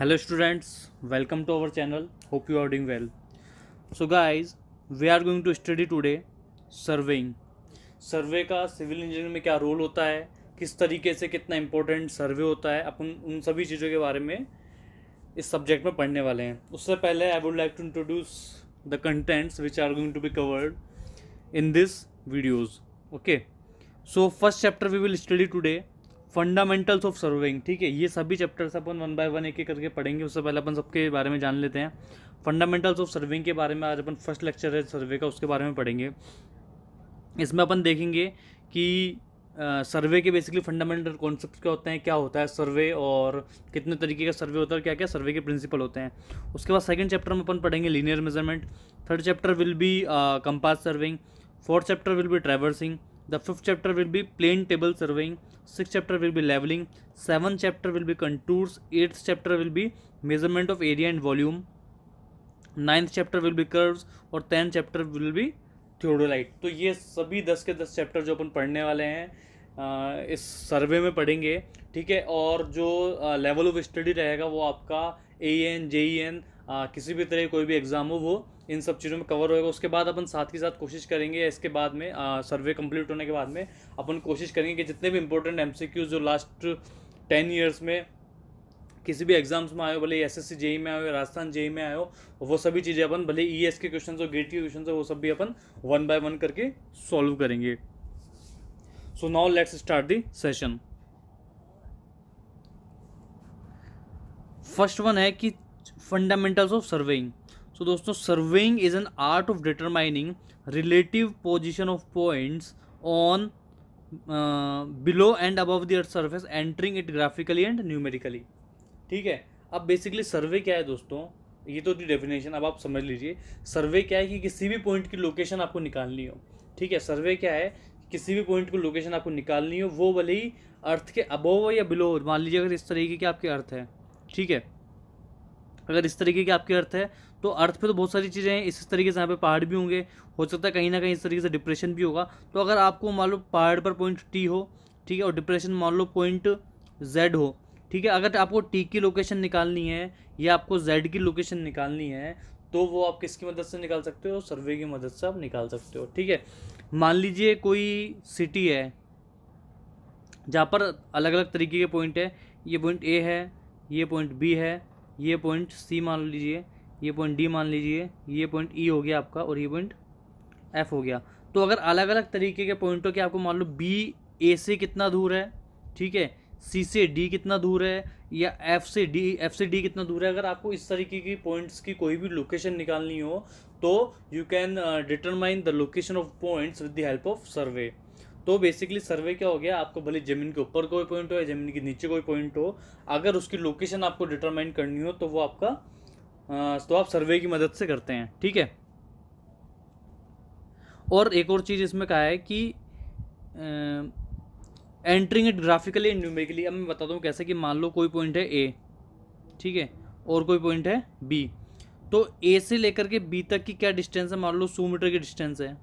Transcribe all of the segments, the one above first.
Hello students welcome to our channel hope you are doing well so guys we are going to study today surveying survey का civil engineering में क्या role होता है किस तरीके से कितना इम्पोर्टेंट सर्वे होता है अपन उन सभी चीज़ों के बारे में इस सब्जेक्ट में पढ़ने वाले हैं उससे पहले I would like to introduce the contents which are going to be covered in this videos okay so first chapter we will study today fundamentals of surveying ठीक है ये सभी चैप्टर्स अपन वन बाय वन एक एक करके पढ़ेंगे उससे पहले अपन सबके बारे में जान लेते हैं फंडामेंटल्स ऑफ सर्विंग के बारे में आज अपन फर्स्ट लेक्चर है सर्वे का उसके बारे में पढ़ेंगे इसमें अपन देखेंगे कि सर्वे के बेसिकली फंडामेंटल कॉन्सेप्ट क्या होते हैं क्या होता है सर्वे और कितने तरीके का सर्वे होता है क्या क्या सर्वे के प्रिंसिपल होते हैं उसके बाद सेकंड चैप्टर में अपन पढ़ेंगे linear measurement third chapter will be compass surveying fourth chapter will be traversing the fifth chapter will be plane table surveying six chapter will be levelling seven chapter will be contours eighth chapter will be measurement of area and volume ninth chapter will be curve और tenth chapter will be theodolite तो ये सभी दस के दस chapter जो अपन पढ़ने वाले हैं इस सर्वे में पढ़ेंगे ठीक है और जो लेवल ऑफ स्टडी रहेगा वो आपका A N J E N आ, किसी भी तरह कोई भी एग्ज़ाम हो वो इन सब चीज़ों में कवर होएगा उसके बाद अपन साथ ही साथ कोशिश करेंगे इसके बाद में आ, सर्वे कंप्लीट होने के बाद में अपन कोशिश करेंगे कि जितने भी इंपॉर्टेंट एम जो लास्ट टेन ईयर्स में किसी भी एग्जाम्स में आयो भले एस एस सी जेई में आयो राजस्थान जेई e में आयो वो सभी चीज़ें अपन भले ई एस के क्वेश्चन हो गेट के क्वेश्चन हो वो सब भी अपन वन बाय वन करके सॉल्व करेंगे so now let's start the session first one है कि फंडामेंटल्स ऑफ सर्वेइंग सो दोस्तों surveying is an art of determining relative position of points on below and above the earth surface entering it graphically and numerically ठीक है अब basically सर्वे क्या है दोस्तों ये तो डेफिनेशन अब आप समझ लीजिए सर्वे क्या है कि किसी भी पॉइंट की लोकेशन आपको निकालनी हो ठीक है सर्वे क्या है किसी भी पॉइंट की लोकेशन आपको निकालनी हो वो भले ही अर्थ के अबोव या बिलो मान लीजिए अगर इस तरीके की आपके अर्थ है ठीक है अगर इस तरीके की आपकी अर्थ है तो अर्थ पे तो बहुत सारी चीज़ें हैं इस तरीके से यहाँ पे पहाड़ भी होंगे हो सकता है कहीं ना कहीं इस तरीके से डिप्रेशन भी होगा तो अगर आपको मान लो पहाड़ पर पॉइंट टी हो ठीक है और डिप्रेशन मान लो पॉइंट जेड हो ठीक है अगर आपको टी की लोकेशन निकालनी है या आपको जेड की लोकेशन निकालनी है तो वो आप किसकी मदद से निकाल सकते हो सर्वे की मदद से आप निकाल सकते हो ठीक है मान लीजिए कोई सिटी है जहाँ पर अलग अलग तरीके के पॉइंट है ये पॉइंट ए है ये पॉइंट बी है ये पॉइंट सी मान लीजिए ये पॉइंट डी मान लीजिए ये पॉइंट ई e हो गया आपका और ये पॉइंट एफ हो गया तो अगर अलग अलग तरीके के पॉइंटों के आपको मान लो बी ए से कितना दूर है ठीक है सी से डी कितना दूर है या एफ से डी एफ से डी कितना दूर है अगर आपको इस तरीके की पॉइंट्स की कोई भी लोकेशन निकालनी हो तो you can determine the location of points with the help of survey तो बेसिकली सर्वे क्या हो गया आपको भले ज़मीन के ऊपर कोई पॉइंट हो या ज़मीन के नीचे कोई पॉइंट हो अगर उसकी लोकेशन आपको डिटरमाइन करनी हो तो वो आपका तो आप सर्वे की मदद से करते हैं ठीक है और एक और चीज़ इसमें कहा है कि entering it graphically and numerically अब मैं बताता हूँ कैसे कि मान लो कोई पॉइंट है ए ठीक है और कोई पॉइंट है बी तो ए से लेकर के बी तक की क्या डिस्टेंस है मान लो सौ मीटर की डिस्टेंस है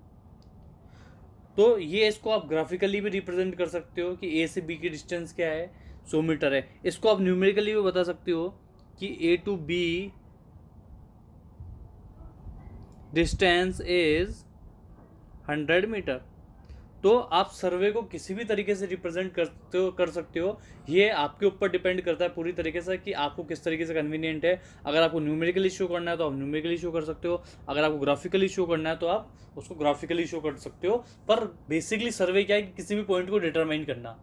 तो ये इसको आप ग्राफिकली भी रिप्रेजेंट कर सकते हो कि ए से बी की डिस्टेंस क्या है सौ मीटर है इसको आप न्यूमेरिकली भी बता सकते हो कि A to B distance is hundred metre तो आप सर्वे को किसी भी तरीके से रिप्रेजेंट करते हो कर सकते हो ये आपके ऊपर डिपेंड करता है पूरी तरीके से कि आपको किस तरीके से कन्वीनियंट है अगर आपको न्यूमेरिकली शो करना है तो आप न्यूमेरिकली शो कर सकते हो अगर आपको ग्राफिकली शो करना है तो आप उसको ग्राफिकली शो कर सकते हो पर बेसिकली सर्वे क्या है कि किसी भी पॉइंट को डिटरमाइन करना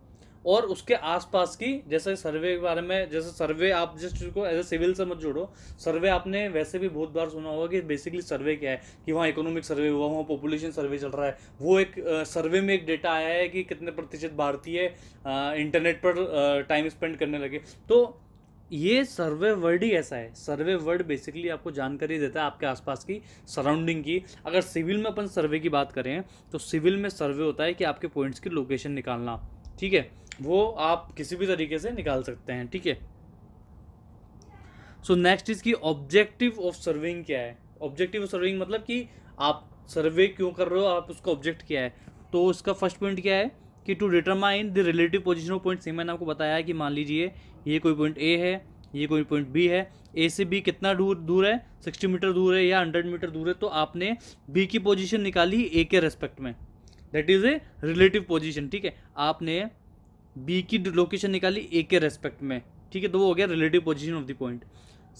और उसके आसपास की जैसे सर्वे के बारे में जैसे सर्वे आप जिस चीज़ को एज ए सिविल से मत जोड़ो सर्वे आपने वैसे भी बहुत बार सुना होगा कि बेसिकली सर्वे क्या है कि वहाँ इकोनॉमिक सर्वे हुआ वहाँ पॉपुलेशन सर्वे चल रहा है वो एक सर्वे में एक डेटा आया है कि कितने प्रतिशत भारतीय इंटरनेट पर टाइम स्पेंड करने लगे तो ये सर्वे वर्ड ही ऐसा है सर्वे वर्ड बेसिकली आपको जानकारी देता है आपके आसपास की सराउंडिंग की अगर सिविल में अपन सर्वे की बात करें तो सिविल में सर्वे होता है कि आपके पॉइंट्स की लोकेशन निकालना ठीक है वो आप किसी भी तरीके से निकाल सकते हैं ठीक है सो नेक्स्ट इज की ऑब्जेक्टिव ऑफ सर्विंग क्या है ऑब्जेक्टिव ऑफ सर्विंग मतलब कि आप सर्वे क्यों कर रहे हो आप उसका ऑब्जेक्ट क्या है तो उसका फर्स्ट पॉइंट क्या है कि to determine the relative position of point C मैंने आपको बताया है कि मान लीजिए ये कोई पॉइंट ए है ये कोई पॉइंट बी है ए से बी कितना दूर दूर है सिक्सटी मीटर दूर है या हंड्रेड मीटर दूर है तो आपने बी की पोजीशन निकाली ए के रेस्पेक्ट में that is a relative position ठीक है आपने बी की लोकेशन निकाली ए के रेस्पेक्ट में ठीक है तो वो हो गया relative position of the point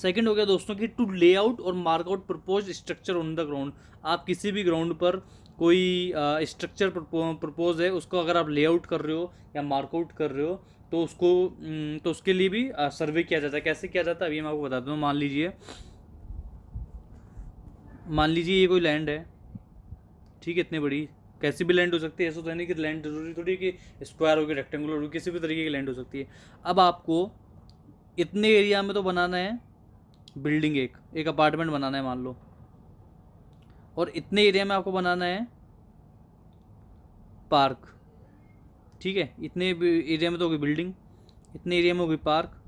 second हो गया दोस्तों कि टू ले आउट और mark out propose structure on the ground आप किसी भी ग्राउंड पर कोई स्ट्रक्चर प्रपोज है उसको अगर आप लेआउट कर रहे हो या मार्कआउट कर रहे हो तो उसको तो उसके लिए भी सर्वे किया जाता है कैसे किया जाता है अभी मैं आपको बता दूँ मान लीजिए मान लीजिए ये कोई लैंड है ठीक है इतनी बड़ी कैसी भी लैंड हो सकती है ऐसा तो नहीं कि लैंड जरूरी थोड़ी कि स्क्वायर होगी रेक्टेंगुलर होगी किसी भी तरीके की लैंड हो सकती है अब आपको इतने एरिया में तो बनाना है बिल्डिंग एक एक अपार्टमेंट बनाना है मान लो और इतने एरिया में आपको बनाना है पार्क ठीक है इतने एरिया में तो होगी बिल्डिंग इतने एरिया में होगी पार्क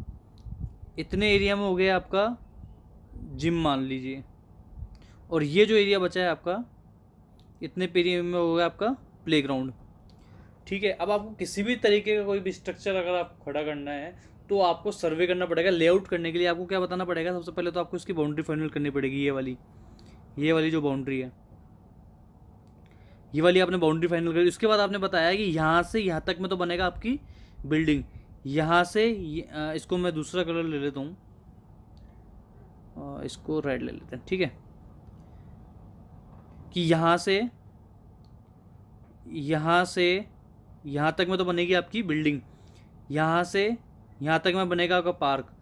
इतने एरिया में हो गया आपका जिम मान लीजिए और ये जो एरिया बचा है आपका इतने पेरी में हो गया आपका प्ले ग्राउंड ठीक है अब आपको किसी भी तरीके का कोई भी स्ट्रक्चर अगर आप खड़ा करना है तो आपको सर्वे करना पड़ेगा लेआउट करने के लिए आपको क्या बताना पड़ेगा सबसे पहले तो आपको इसकी बाउंड्री फाइनल करनी पड़ेगी ये वाली ये वाली जो बाउंड्री है ये वाली आपने बाउंड्री फाइनल करी उसके बाद आपने बताया कि यहाँ से यहाँ तक में तो बनेगा आपकी बिल्डिंग यहाँ से इसको मैं दूसरा कलर ले लेता हूँ इसको रेड ले लेते हैं ठीक है कि यहाँ से यहाँ से यहाँ तक में तो बनेगी आपकी बिल्डिंग यहाँ से यहाँ तक में बनेगा आपका पार्क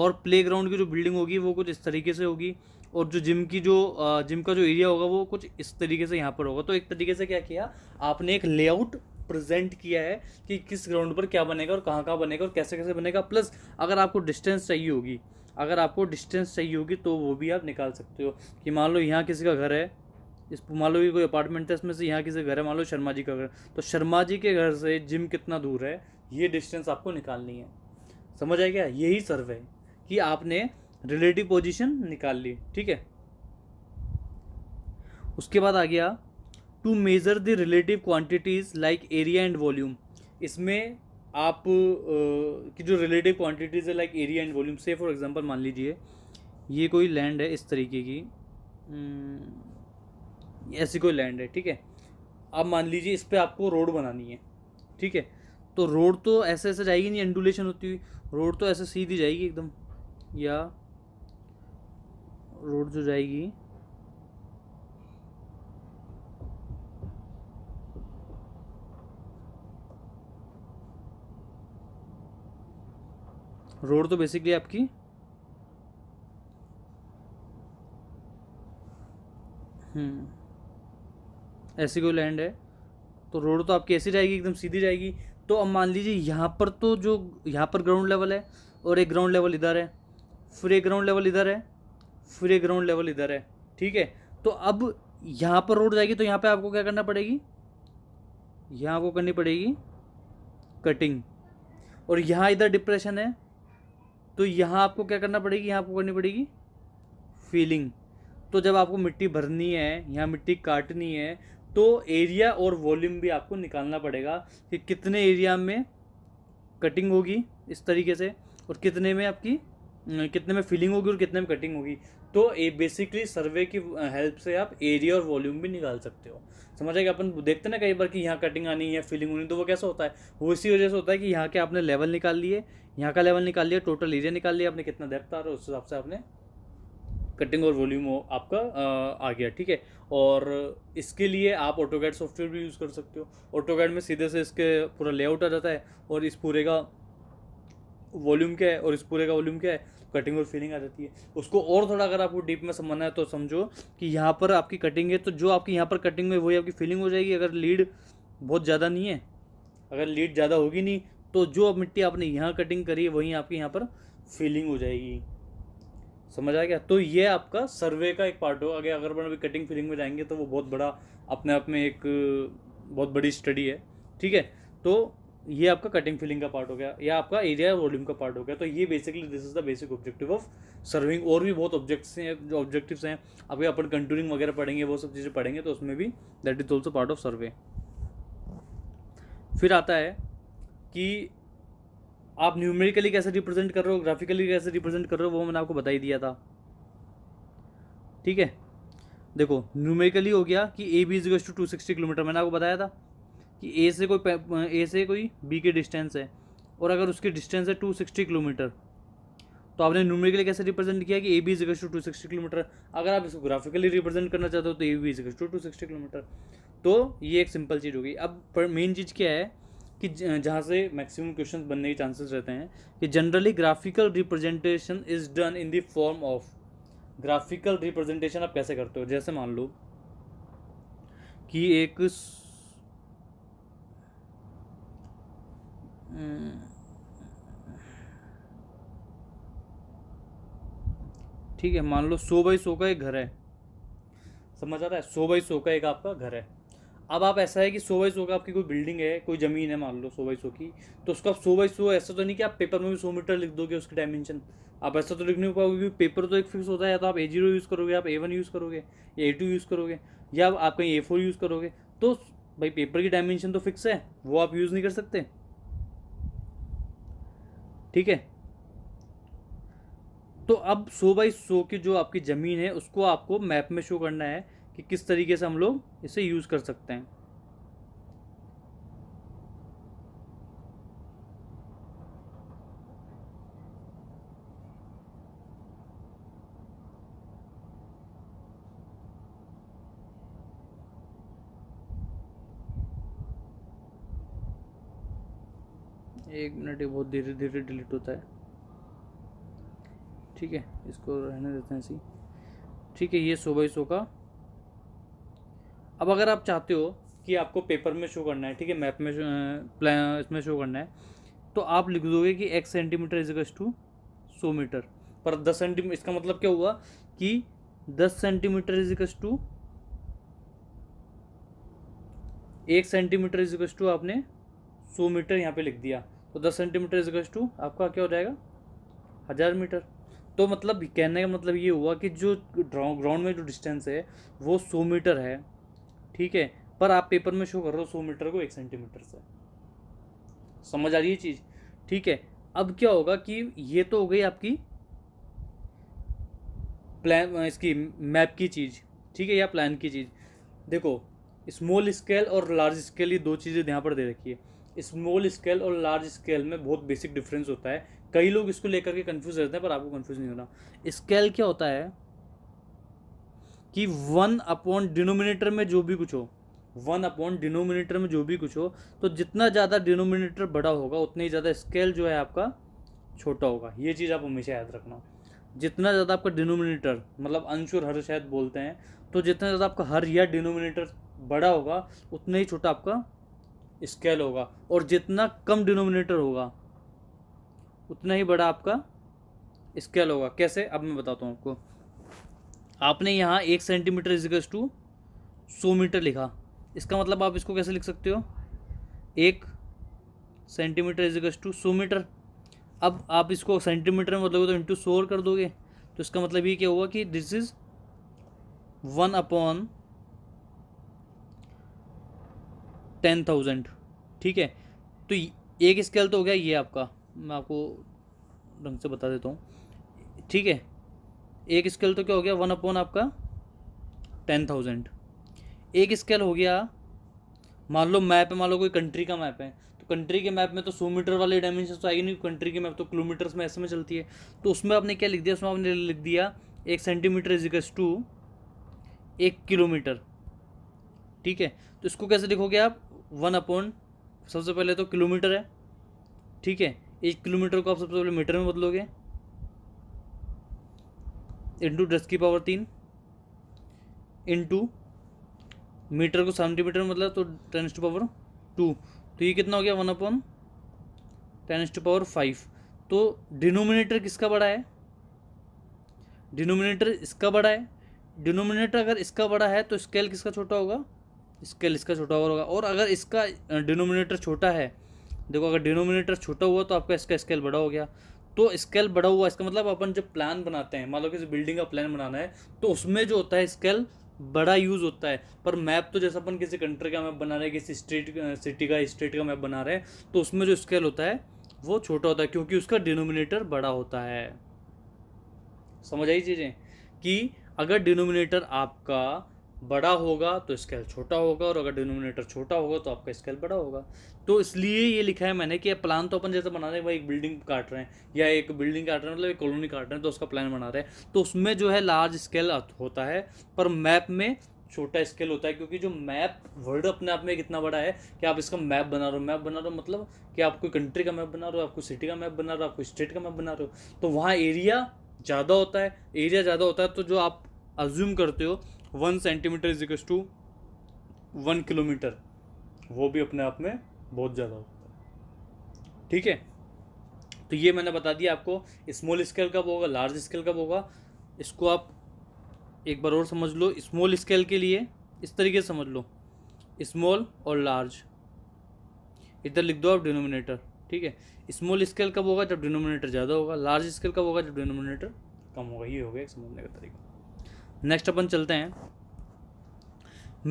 और प्लेग्राउंड की जो बिल्डिंग होगी वो कुछ इस तरीके से होगी और जो जिम की जो जिम का जो एरिया होगा वो कुछ इस तरीके से यहाँ पर होगा तो एक तरीके से क्या किया आपने एक लेआउट प्रेजेंट किया है कि किस ग्राउंड पर क्या बनेगा और कहाँ कहाँ बनेगा और कैसे कैसे बनेगा प्लस अगर आपको डिस्टेंस चाहिए होगी अगर आपको डिस्टेंस चाहिए होगी तो वो भी आप निकाल सकते हो कि मान लो यहाँ किसी का घर है इस मान लो कि कोई अपार्टमेंट था इसमें से यहाँ किसी घर है मान लो शर्मा जी का घर तो शर्मा जी के घर से जिम कितना दूर है ये डिस्टेंस आपको निकालनी है समझ आया क्या यही सर्वे कि आपने रिलेटिव पोजिशन निकाल ली ठीक है उसके बाद आ गया to measure the relative quantities like area and volume इसमें आप uh, की जो रिलेटिव क्वांटिटीज़ है लाइक एरिया एंड वॉल्यूम से फॉर एग्जांपल मान लीजिए ये कोई लैंड है इस तरीके की hmm. ऐसी कोई लैंड है ठीक है आप मान लीजिए इस पर आपको रोड बनानी है ठीक है तो रोड तो ऐसे ऐसे जाएगी नहीं एंडुलेशन होती हुई रोड तो ऐसे सीधी जाएगी एकदम या रोड जो जाएगी रोड तो बेसिकली आपकी हम्म ऐसी कोई लैंड है तो रोड तो आपकी ऐसी जाएगी एकदम सीधी जाएगी तो अब मान लीजिए यहाँ पर तो जो यहाँ पर ग्राउंड लेवल है और एक ग्राउंड लेवल इधर है फिर एक ग्राउंड लेवल इधर है फिर एक ग्राउंड लेवल इधर है ठीक है तो अब यहाँ पर रोड जाएगी तो यहाँ पे आपको क्या करना पड़ेगी यहाँ आपको करनी पड़ेगी कटिंग और यहाँ इधर डिप्रेशन है तो यहाँ आपको क्या करना पड़ेगी यहाँ आपको करनी पड़ेगी फीलिंग तो जब आपको मिट्टी भरनी है यहाँ मिट्टी काटनी है तो एरिया और वॉल्यूम भी आपको निकालना पड़ेगा कि कितने एरिया में कटिंग होगी इस तरीके से और कितने में आपकी कितने में फिलिंग होगी और कितने में कटिंग होगी तो ये बेसिकली सर्वे की हेल्प से आप एरिया और वॉल्यूम भी निकाल सकते हो समझ कि अपन देखते ना कई बार कि यहाँ कटिंग आनी है फिलिंग होनी तो वो कैसा होता है वो इसी वजह से होता है कि यहाँ के आपने लेवल निकाल लिए यहाँ का लेवल निकाल लिया टोटल एरिया निकाल लिया आपने कितना डेप्थ आ रहा है उस हिसाब से आपने कटिंग और वॉल्यूम आपका आ, आ गया ठीक है और इसके लिए आप ऑटोकैड सॉफ्टवेयर भी यूज़ कर सकते हो ऑटोकैड में सीधे से इसके पूरा लेआउट आ जाता है और इस पूरे का वॉल्यूम क्या है और इस पूरे का वॉल्यूम क्या है कटिंग और फीलिंग आ जाती है उसको और थोड़ा अगर आपको डीप में समझना है तो समझो कि यहाँ पर आपकी कटिंग है तो जो आपकी यहाँ पर कटिंग में वही आपकी फीलिंग हो जाएगी अगर लीड बहुत ज़्यादा नहीं है अगर लीड ज़्यादा होगी नहीं तो जो मिट्टी आपने यहाँ कटिंग करी है वही आपकी यहाँ पर फीलिंग हो जाएगी समझ आ गया तो ये आपका सर्वे का एक पार्ट हो आगे अगर अपन अभी कटिंग फिलिंग में जाएंगे तो वो बहुत बड़ा अपने आप में एक बहुत बड़ी स्टडी है ठीक है तो ये आपका कटिंग फिलिंग का पार्ट हो गया या आपका एरिया वॉल्यूम का पार्ट हो गया तो ये basically this is the basic objective of surveying और भी बहुत ऑब्जेक्ट्स हैं जो ऑब्जेक्टिव्स हैं अभी अपन कंटूरिंग वगैरह पढ़ेंगे वो सब चीज़ें पढ़ेंगे तो उसमें भी that is also part of survey फिर आता है कि आप न्यूमेरिकली कैसे रिप्रेजेंट कर रहे हो ग्राफिकली कैसे रिप्रेजेंट कर रहे हो वो मैंने आपको बता ही दिया था ठीक है देखो न्यूमेरिकली हो गया कि A B is to two sixty kilometre मैंने आपको बताया था कि ए से कोई ए से कोई बी के डिस्टेंस है और अगर उसकी डिस्टेंस है टू सिक्सटी किलोमीटर तो आपने न्यूमेरिकली कैसे रिप्रेजेंट किया कि A B is to two sixty kilometre अगर आप इसको ग्राफिकली रिप्रेजेंट करना चाहते हो तो A B is to two sixty kilometre तो ये एक सिंपल चीज़ होगी अब मेन चीज़ क्या है कि जहाँ से मैक्सिमम क्वेश्चन बनने के चांसेस रहते हैं कि generally graphical representation is done in the form of graphical representation आप कैसे करते हो जैसे मान लो कि एक ठीक है मान लो सो बाई सो का एक घर है समझ आता है सो बाई सो का एक आपका घर है अब आप ऐसा है कि सौ बाई सौ का आपकी कोई बिल्डिंग है कोई ज़मीन है मान लो सौ बाई सौ की तो उसको आप सौ बाई सौ ऐसा तो नहीं कि आप पेपर में भी सौ मीटर लिख दोगे उसकी डायमेंशन आप ऐसा तो लिख नहीं पाओगे क्योंकि पेपर तो एक फिक्स होता है या तो आप ए जीरो यूज़ करोगे आप ए वन यूज़ करोगे या ए टू यूज़ करोगे या आप कहीं ए फोर यूज़ करोगे तो भाई पेपर की डायमेंशन तो फिक्स है वो आप यूज़ नहीं कर सकते ठीक है तो अब सौ बाई सौ की जो आपकी ज़मीन है उसको आपको मैप में शो करना है कि किस तरीके से हम लोग इसे यूज़ कर सकते हैं एक मिनट ये बहुत धीरे धीरे डिलीट होता है ठीक है इसको रहने देते हैं सी ठीक है ये सो बाई सो का अब अगर आप चाहते हो कि आपको पेपर में शो करना है ठीक है मैप में प्लान इसमें शो करना है तो आप लिख दोगे कि एक्स सेंटीमीटर इजिकल्स टू सौ मीटर पर दस सेंटीमीटर इसका मतलब क्या हुआ कि दस सेंटीमीटर इजिकल्स टू एक सेंटीमीटर इजिकल्स टू आपने सौ मीटर यहाँ पे लिख दिया तो दस सेंटीमीटर इजिकल्स टू आपका क्या हो जाएगा हज़ार मीटर तो मतलब कहने का मतलब ये हुआ कि जो ग्राउंड में जो डिस्टेंस है वो सौ मीटर है ठीक है पर आप पेपर में शो कर रहे हो सौ मीटर को एक सेंटीमीटर से समझ आ रही है चीज़ ठीक है अब क्या होगा कि ये तो हो गई आपकी प्लान इसकी मैप की चीज़ ठीक है या प्लान की चीज़ देखो स्मॉल स्केल और लार्ज स्केल ये दो चीज़ें यहाँ पर दे रखी है स्मॉल स्केल और लार्ज स्केल में बहुत बेसिक डिफरेंस होता है कई लोग इसको लेकर के कन्फ्यूज रहते हैं पर आपको कन्फ्यूज नहीं होना स्केल क्या होता है कि वन अपॉन डिनोमिनेटर में जो भी कुछ हो वन अपॉन डिनोमिनेटर में जो भी कुछ हो तो जितना ज़्यादा डिनोमिनेटर बड़ा होगा उतना ही ज़्यादा स्केल जो है आपका छोटा होगा ये चीज़ आप हमेशा याद रखना जितना ज़्यादा आपका डिनोमिनेटर मतलब अंश और हर शायद बोलते हैं तो जितना ज़्यादा आपका हर या डिनोमिनेटर बड़ा होगा उतना ही छोटा आपका स्केल होगा और जितना कम डिनोमिनेटर होगा उतना ही बड़ा आपका स्केल होगा कैसे अब मैं बताता हूँ आपको आपने यहाँ एक सेंटीमीटर इजिकल्स टू सौ मीटर लिखा इसका मतलब आप इसको कैसे लिख सकते हो एक सेंटीमीटर इजिकल्स टू सौ मीटर अब आप इसको सेंटीमीटर में बदलोगे तो इंटू सौ कर दोगे तो इसका मतलब ये क्या हुआ कि this is one upon ten thousand ठीक है तो एक स्केल तो हो गया ये आपका मैं आपको ढंग से बता देता हूँ ठीक है एक स्केल तो क्या हो गया वन अपॉन आपका टेन थाउजेंड एक स्केल हो गया मान लो मैप है मान लो कोई कंट्री का मैप है तो कंट्री के मैप में तो सौ मीटर वाले डायमेंशन तो आएगी नहीं कंट्री के मैप तो किलोमीटर्स में ऐसे में चलती है तो उसमें आपने क्या लिख दिया उसमें आपने लिख दिया एक सेंटीमीटर इज इक्स टू एक किलोमीटर ठीक है तो इसको कैसे लिखोगे आप वन अपॉन सबसे पहले तो किलोमीटर है ठीक है एक किलोमीटर को आप सबसे पहले मीटर में बदलोगे इंटू दस की पावर तीन इंटू मीटर को सेंटीमीटर मतलब तो टेन टू पावर टू तो ये कितना हो गया one upon ten to power five तो डिनोमिनेटर किसका बड़ा है डिनोमिनेटर इसका बड़ा है डिनोमिनेटर अगर इसका बड़ा है तो स्केल किसका छोटा होगा स्केल इसका छोटा होगा और अगर इसका डिनोमिनेटर छोटा है देखो अगर डिनोमिनेटर छोटा हुआ तो आपका इसका स्केल बड़ा हो गया तो स्केल बढ़ा हुआ इसका मतलब अपन जब प्लान बनाते हैं मान लो किसी बिल्डिंग का प्लान बनाना है तो उसमें जो होता है स्केल बड़ा यूज़ होता है पर मैप तो जैसे अपन किसी कंट्री का मैप बना रहे हैं किसी स्टेट सिटी का स्टेट का मैप बना रहे हैं तो उसमें जो स्केल होता है वो छोटा होता है क्योंकि उसका डिनोमिनेटर बड़ा होता है समझ आई चीज़ें कि अगर डिनोमिनेटर आपका बड़ा होगा तो स्केल छोटा होगा और अगर डिनोमिनेटर छोटा होगा तो आपका स्केल बड़ा होगा तो इसलिए ये लिखा है मैंने कि प्लान तो अपन जैसे बना रहे हैं भाई एक बिल्डिंग काट रहे हैं या एक बिल्डिंग काट रहे हैं मतलब एक कॉलोनी काट रहे हैं तो उसका प्लान बना रहे हैं तो उसमें जो है लार्ज स्केल होता है पर मैप में छोटा स्केल होता है क्योंकि जो मैप वर्ल्ड अपने आप में कितना बड़ा है कि आप इसका मैप बना रहे हो मैप बना रहे हो मतलब कि आप कोई कंट्री का मैप बना रहे हो कोई सिटी का मैप बना रहे हो आपको स्टेट का मैप बना रहे हो तो वहाँ एरिया ज़्यादा होता है एरिया ज़्यादा होता है तो जो आप अज्यूम करते हो one centimetre is to one kilometre वो भी अपने आप में बहुत ज़्यादा होता है ठीक है तो ये मैंने बता दिया आपको स्मॉल स्केल कब होगा लार्ज स्केल कब होगा इसको आप एक बार और समझ लो स्मॉल स्केल के लिए इस तरीके से समझ लो स्मॉल और लार्ज इधर लिख दो आप डिनोमिनेटर ठीक है स्मॉल स्केल कब होगा जब डिनोमिनेटर ज़्यादा होगा लार्ज स्केल कब होगा जब डिनोमिनेटर कम होगा ये हो गया समझने का तरीका नेक्स्ट अपन चलते हैं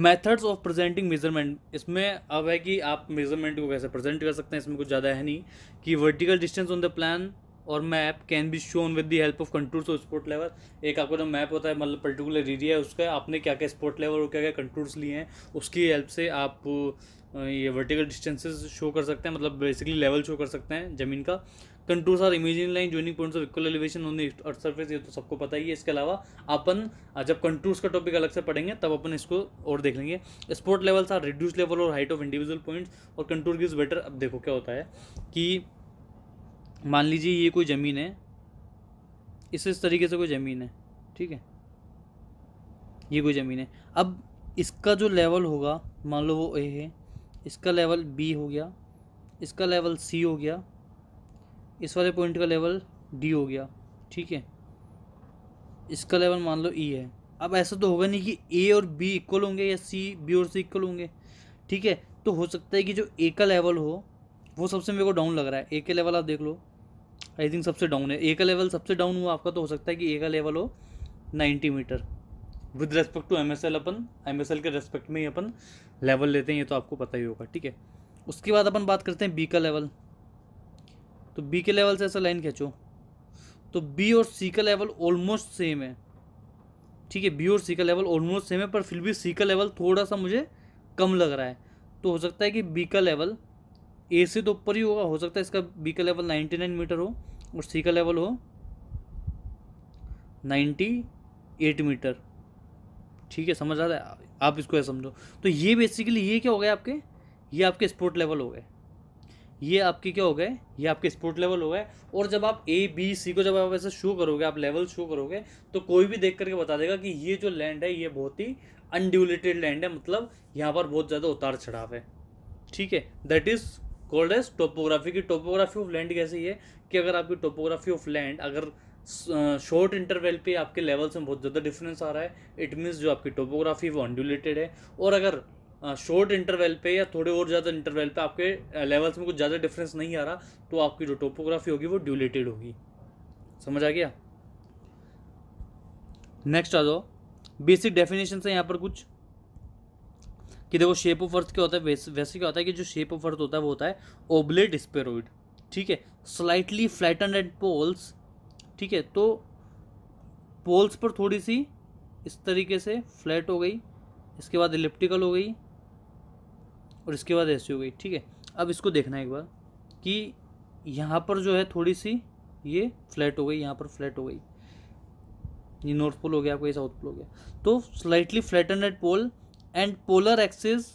मेथड्स ऑफ प्रेजेंटिंग मेजरमेंट इसमें अब है कि आप मेजरमेंट को कैसे प्रेजेंट कर सकते हैं इसमें कुछ ज़्यादा है नहीं कि vertical distance on the plan और map can be shown with the help of contours और स्पोर्ट लेवल एक आपका जो मैप होता है मतलब पर्टिकुलर एरिया है उसका आपने क्या क्या स्पोर्ट लेवल और क्या क्या कंट्रोल्स लिए हैं उसकी हेल्प से आप ये वर्टिकल डिस्टेंसेस शो कर सकते हैं मतलब बेसिकली लेवल शो कर सकते हैं ज़मीन का contours are imagine line joining points of equal elevation on earth surface ये तो सबको पता ही है इसके अलावा अपन जब कंटूर्स का टॉपिक अलग से पढ़ेंगे तब अपन इसको और देख लेंगे spot levels are reduce level और हाइट ऑफ इंडिविजुअल पॉइंट्स और कंटूर गिव्स बेटर अब देखो क्या होता है कि मान लीजिए ये कोई ज़मीन है इस इस तरीके से कोई ज़मीन है ठीक है ये कोई ज़मीन है अब इसका जो लेवल होगा मान लो वो ए है इसका लेवल बी हो गया इसका लेवल सी हो गया इस वाले पॉइंट का लेवल डी हो गया ठीक है इसका लेवल मान लो ई e है अब ऐसा तो होगा नहीं कि ए और बी इक्वल होंगे या सी बी और सी इक्वल होंगे ठीक है तो हो सकता है कि जो ए का लेवल हो वो सबसे मेरे को डाउन लग रहा है ए के लेवल आप देख लो आई थिंक सबसे डाउन है ए का लेवल सबसे डाउन हुआ आपका तो हो सकता है कि ए का लेवल हो ninety metre with respect to M S L अपन एम एस एल के रेस्पेक्ट में ही अपन लेवल लेते हैं ये तो आपको पता ही होगा ठीक है उसके बाद अपन बात करते हैं बी का लेवल तो बी के लेवल से ऐसा लाइन खींचो तो बी और सी का लेवल ऑलमोस्ट सेम है ठीक है बी और सी का लेवल ऑलमोस्ट सेम है पर फिर भी सी का लेवल थोड़ा सा मुझे कम लग रहा है तो हो सकता है कि बी का लेवल ए से तो ऊपर ही होगा हो सकता है इसका बी का लेवल नाइन्टी नाइन मीटर हो और सी का लेवल हो नाइन्टी एट मीटर ठीक है समझ आ रहा है आप इसको ऐसा समझो तो ये बेसिकली ये क्या हो गया आपके ये आपके स्पोर्ट लेवल हो गए ये आपके क्या हो गए ये आपके स्पोर्ट लेवल हो गए और जब आप ए बी सी को जब आप ऐसे शो करोगे आप लेवल शो करोगे तो कोई भी देख करके बता देगा कि ये जो लैंड है ये बहुत ही अनड्यूलेटेड लैंड है मतलब यहाँ पर बहुत ज़्यादा उतार चढ़ाव है ठीक है that is called as topography की टोपोग्राफी ऑफ लैंड कैसी है कि अगर आपकी टोपोग्राफी ऑफ लैंड अगर शॉर्ट इंटरवल पे आपके लेवल्स में बहुत ज़्यादा डिफरेंस आ रहा है इट मीन्स जो आपकी टोपोग्राफी वो अनड्यूलेटेड है और अगर शॉर्ट इंटरवल पे या थोड़े और ज़्यादा इंटरवल पे आपके लेवल्स में कुछ ज़्यादा डिफरेंस नहीं आ रहा तो आपकी जो टोपोग्राफी होगी वो ड्यूलेटेड होगी समझ आ गया नेक्स्ट आ जाओ बेसिक डेफिनेशन से यहाँ पर कुछ कि देखो शेप ऑफ अर्थ क्या होता है वैसे, वैसे क्या होता है कि जो शेप ऑफ अर्थ होता है वो होता है ओबलेट स्पेरोइड ठीक है स्लाइटली फ्लैटन एंड पोल्स ठीक है तो पोल्स पर थोड़ी सी इस तरीके से फ्लैट हो गई इसके बाद इलिप्टिकल हो गई और इसके बाद ऐसी हो गई ठीक है अब इसको देखना एक बार कि यहाँ पर जो है थोड़ी सी ये फ्लैट हो गई यहाँ पर फ्लैट हो गई ये नॉर्थ पोल हो गया आपको ये साउथ पोल हो गया तो slightly flatten at pole and polar axis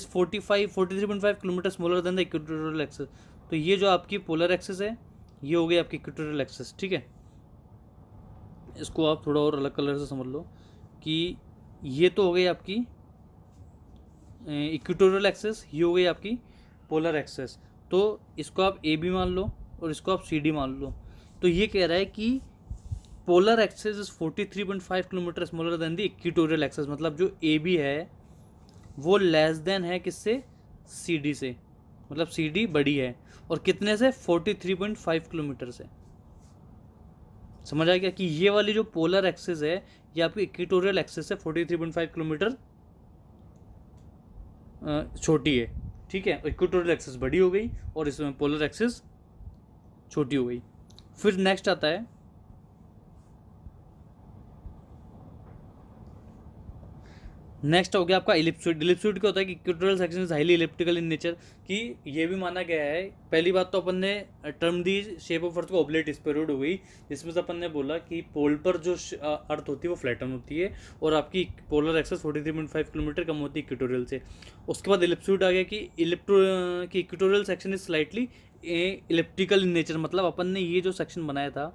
is forty five forty three point five kilometre smaller than the equatorial axis तो ये जो आपकी पोलर एक्सिस है ये हो गई आपकी इक्वेटोरियल एक्सिस ठीक है इसको आप थोड़ा और अलग कलर से समझ लो कि ये तो हो गई आपकी इक्विटोरियल एक्सेस ये हो गई आपकी पोलर एक्सेस तो इसको आप ए बी मान लो और इसको आप सी डी मान लो तो ये कह रहा है कि polar axis is forty three point five kilometre smaller than the equatorial axis मतलब जो ए बी है वो लेस देन है किससे सी डी से मतलब सी डी बड़ी है और कितने से forty three point five kilometre से समझ आ गया कि ये वाली जो पोलर एक्सेस है ये आपकी इक्विटोरियल एक्सेस से forty three point five kilometre छोटी है ठीक है इक्वेटोरियल एक्सेस बड़ी हो गई और इसमें पोलर एक्सेस छोटी हो गई फिर नेक्स्ट आता है नेक्स्ट हो गया आपका इलिप्सुड इलिप्सुड क्या होता है कि equatorial section is highly elliptical in nature कि ये भी माना गया है पहली बात तो अपन ने term the shape of earth को ऑबलेट स्पेरोड हो गई जिसमें से अपन ने बोला कि पोल पर जो अर्थ होती है वो फ्लैटन होती है और आपकी polar axis forty three point five kilometre कम होती है इक्वेटोरियल से उसके बाद इलिप्सुड आ गया कि इलिप्टो कि equatorial section is slightly elliptical in nature मतलब अपन ने ये जो सेक्शन बनाया था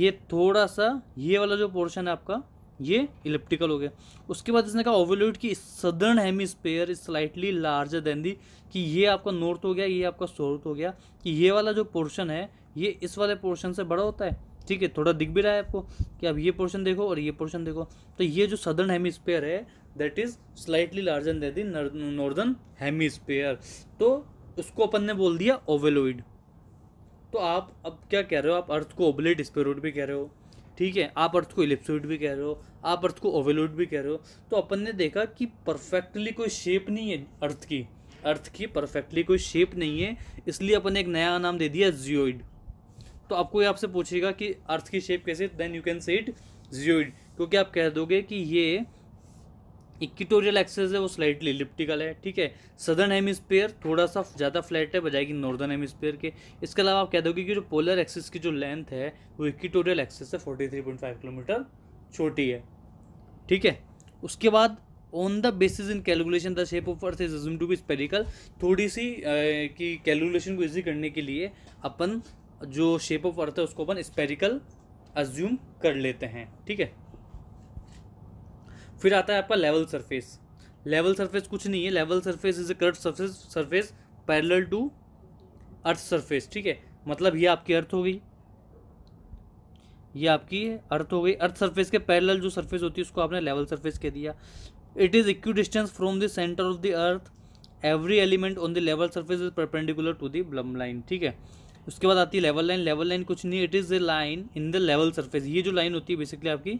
ये थोड़ा सा ये वाला जो पोर्शन है आपका ये इलिप्टिकल हो गया उसके बाद इसने कहा ओवेलोइड की southern hemisphere is slightly larger than the कि ये आपका नॉर्थ हो गया ये आपका साउथ हो गया कि ये वाला जो पोर्शन है ये इस वाले पोर्शन से बड़ा होता है ठीक है थोड़ा दिख भी रहा है आपको कि अब आप ये पोर्शन देखो और ये पोर्शन देखो तो ये जो सदर्न हेमिस्पेयर है that is slightly larger than the northern hemisphere तो उसको अपन ने बोल दिया ओवेलोइड तो आप अब क्या कह रहे हो आप अर्थ को ओबलेट रूट भी कह रहे हो ठीक है आप अर्थ को इलिप्सोइड भी कह रहे हो आप अर्थ को ओवेलोइड भी कह रहे हो तो अपन ने देखा कि परफेक्टली कोई शेप नहीं है अर्थ की अर्थ की परफेक्टली कोई शेप नहीं है इसलिए अपन ने एक नया नाम दे दिया जियोइड तो आपको ये आपसे पूछेगा कि अर्थ की शेप कैसे then you can say it geoid क्योंकि आप कह दोगे कि ये इक्विटोरियल एक्सेस है वो स्लाइटली लिप्टिकल है ठीक है सदर्न हेमिस्पेयर थोड़ा सा ज़्यादा फ्लैट है बजाय कि नॉर्दर्न हेमिस्पेयर के इसके अलावा आप कह दोगे कि जो पोलर एक्सेस की जो लेंथ है वो इक्विटोरियल एक्सेस से फाइव किलोमीटर छोटी है ठीक है उसके बाद on the basis in calculation the shape of earth is to be spherical थोड़ी सी की कैलकुलेशन को ईजी करने के लिए अपन जो शेप ऑफ अर्थ है उसको अपन स्पेरिकल अज्यूम कर लेते हैं ठीक है फिर आता है आपका लेवल सरफेस लेवल सरफेस कुछ नहीं है level surface is a curve surface surface parallel to earth surface ठीक है मतलब ये आपकी अर्थ हो गई ये आपकी अर्थ हो गई अर्थ सरफेस के पैरेलल जो सरफेस होती है उसको आपने लेवल सरफेस कह दिया it is equidistance from the centre of the earth every element on the level surface is perpendicular to the plumb line ठीक है उसके बाद आती है लेवल लाइन लेवल लाइन कुछ नहीं it is a line in the level surface ये जो लाइन होती है बेसिकली आपकी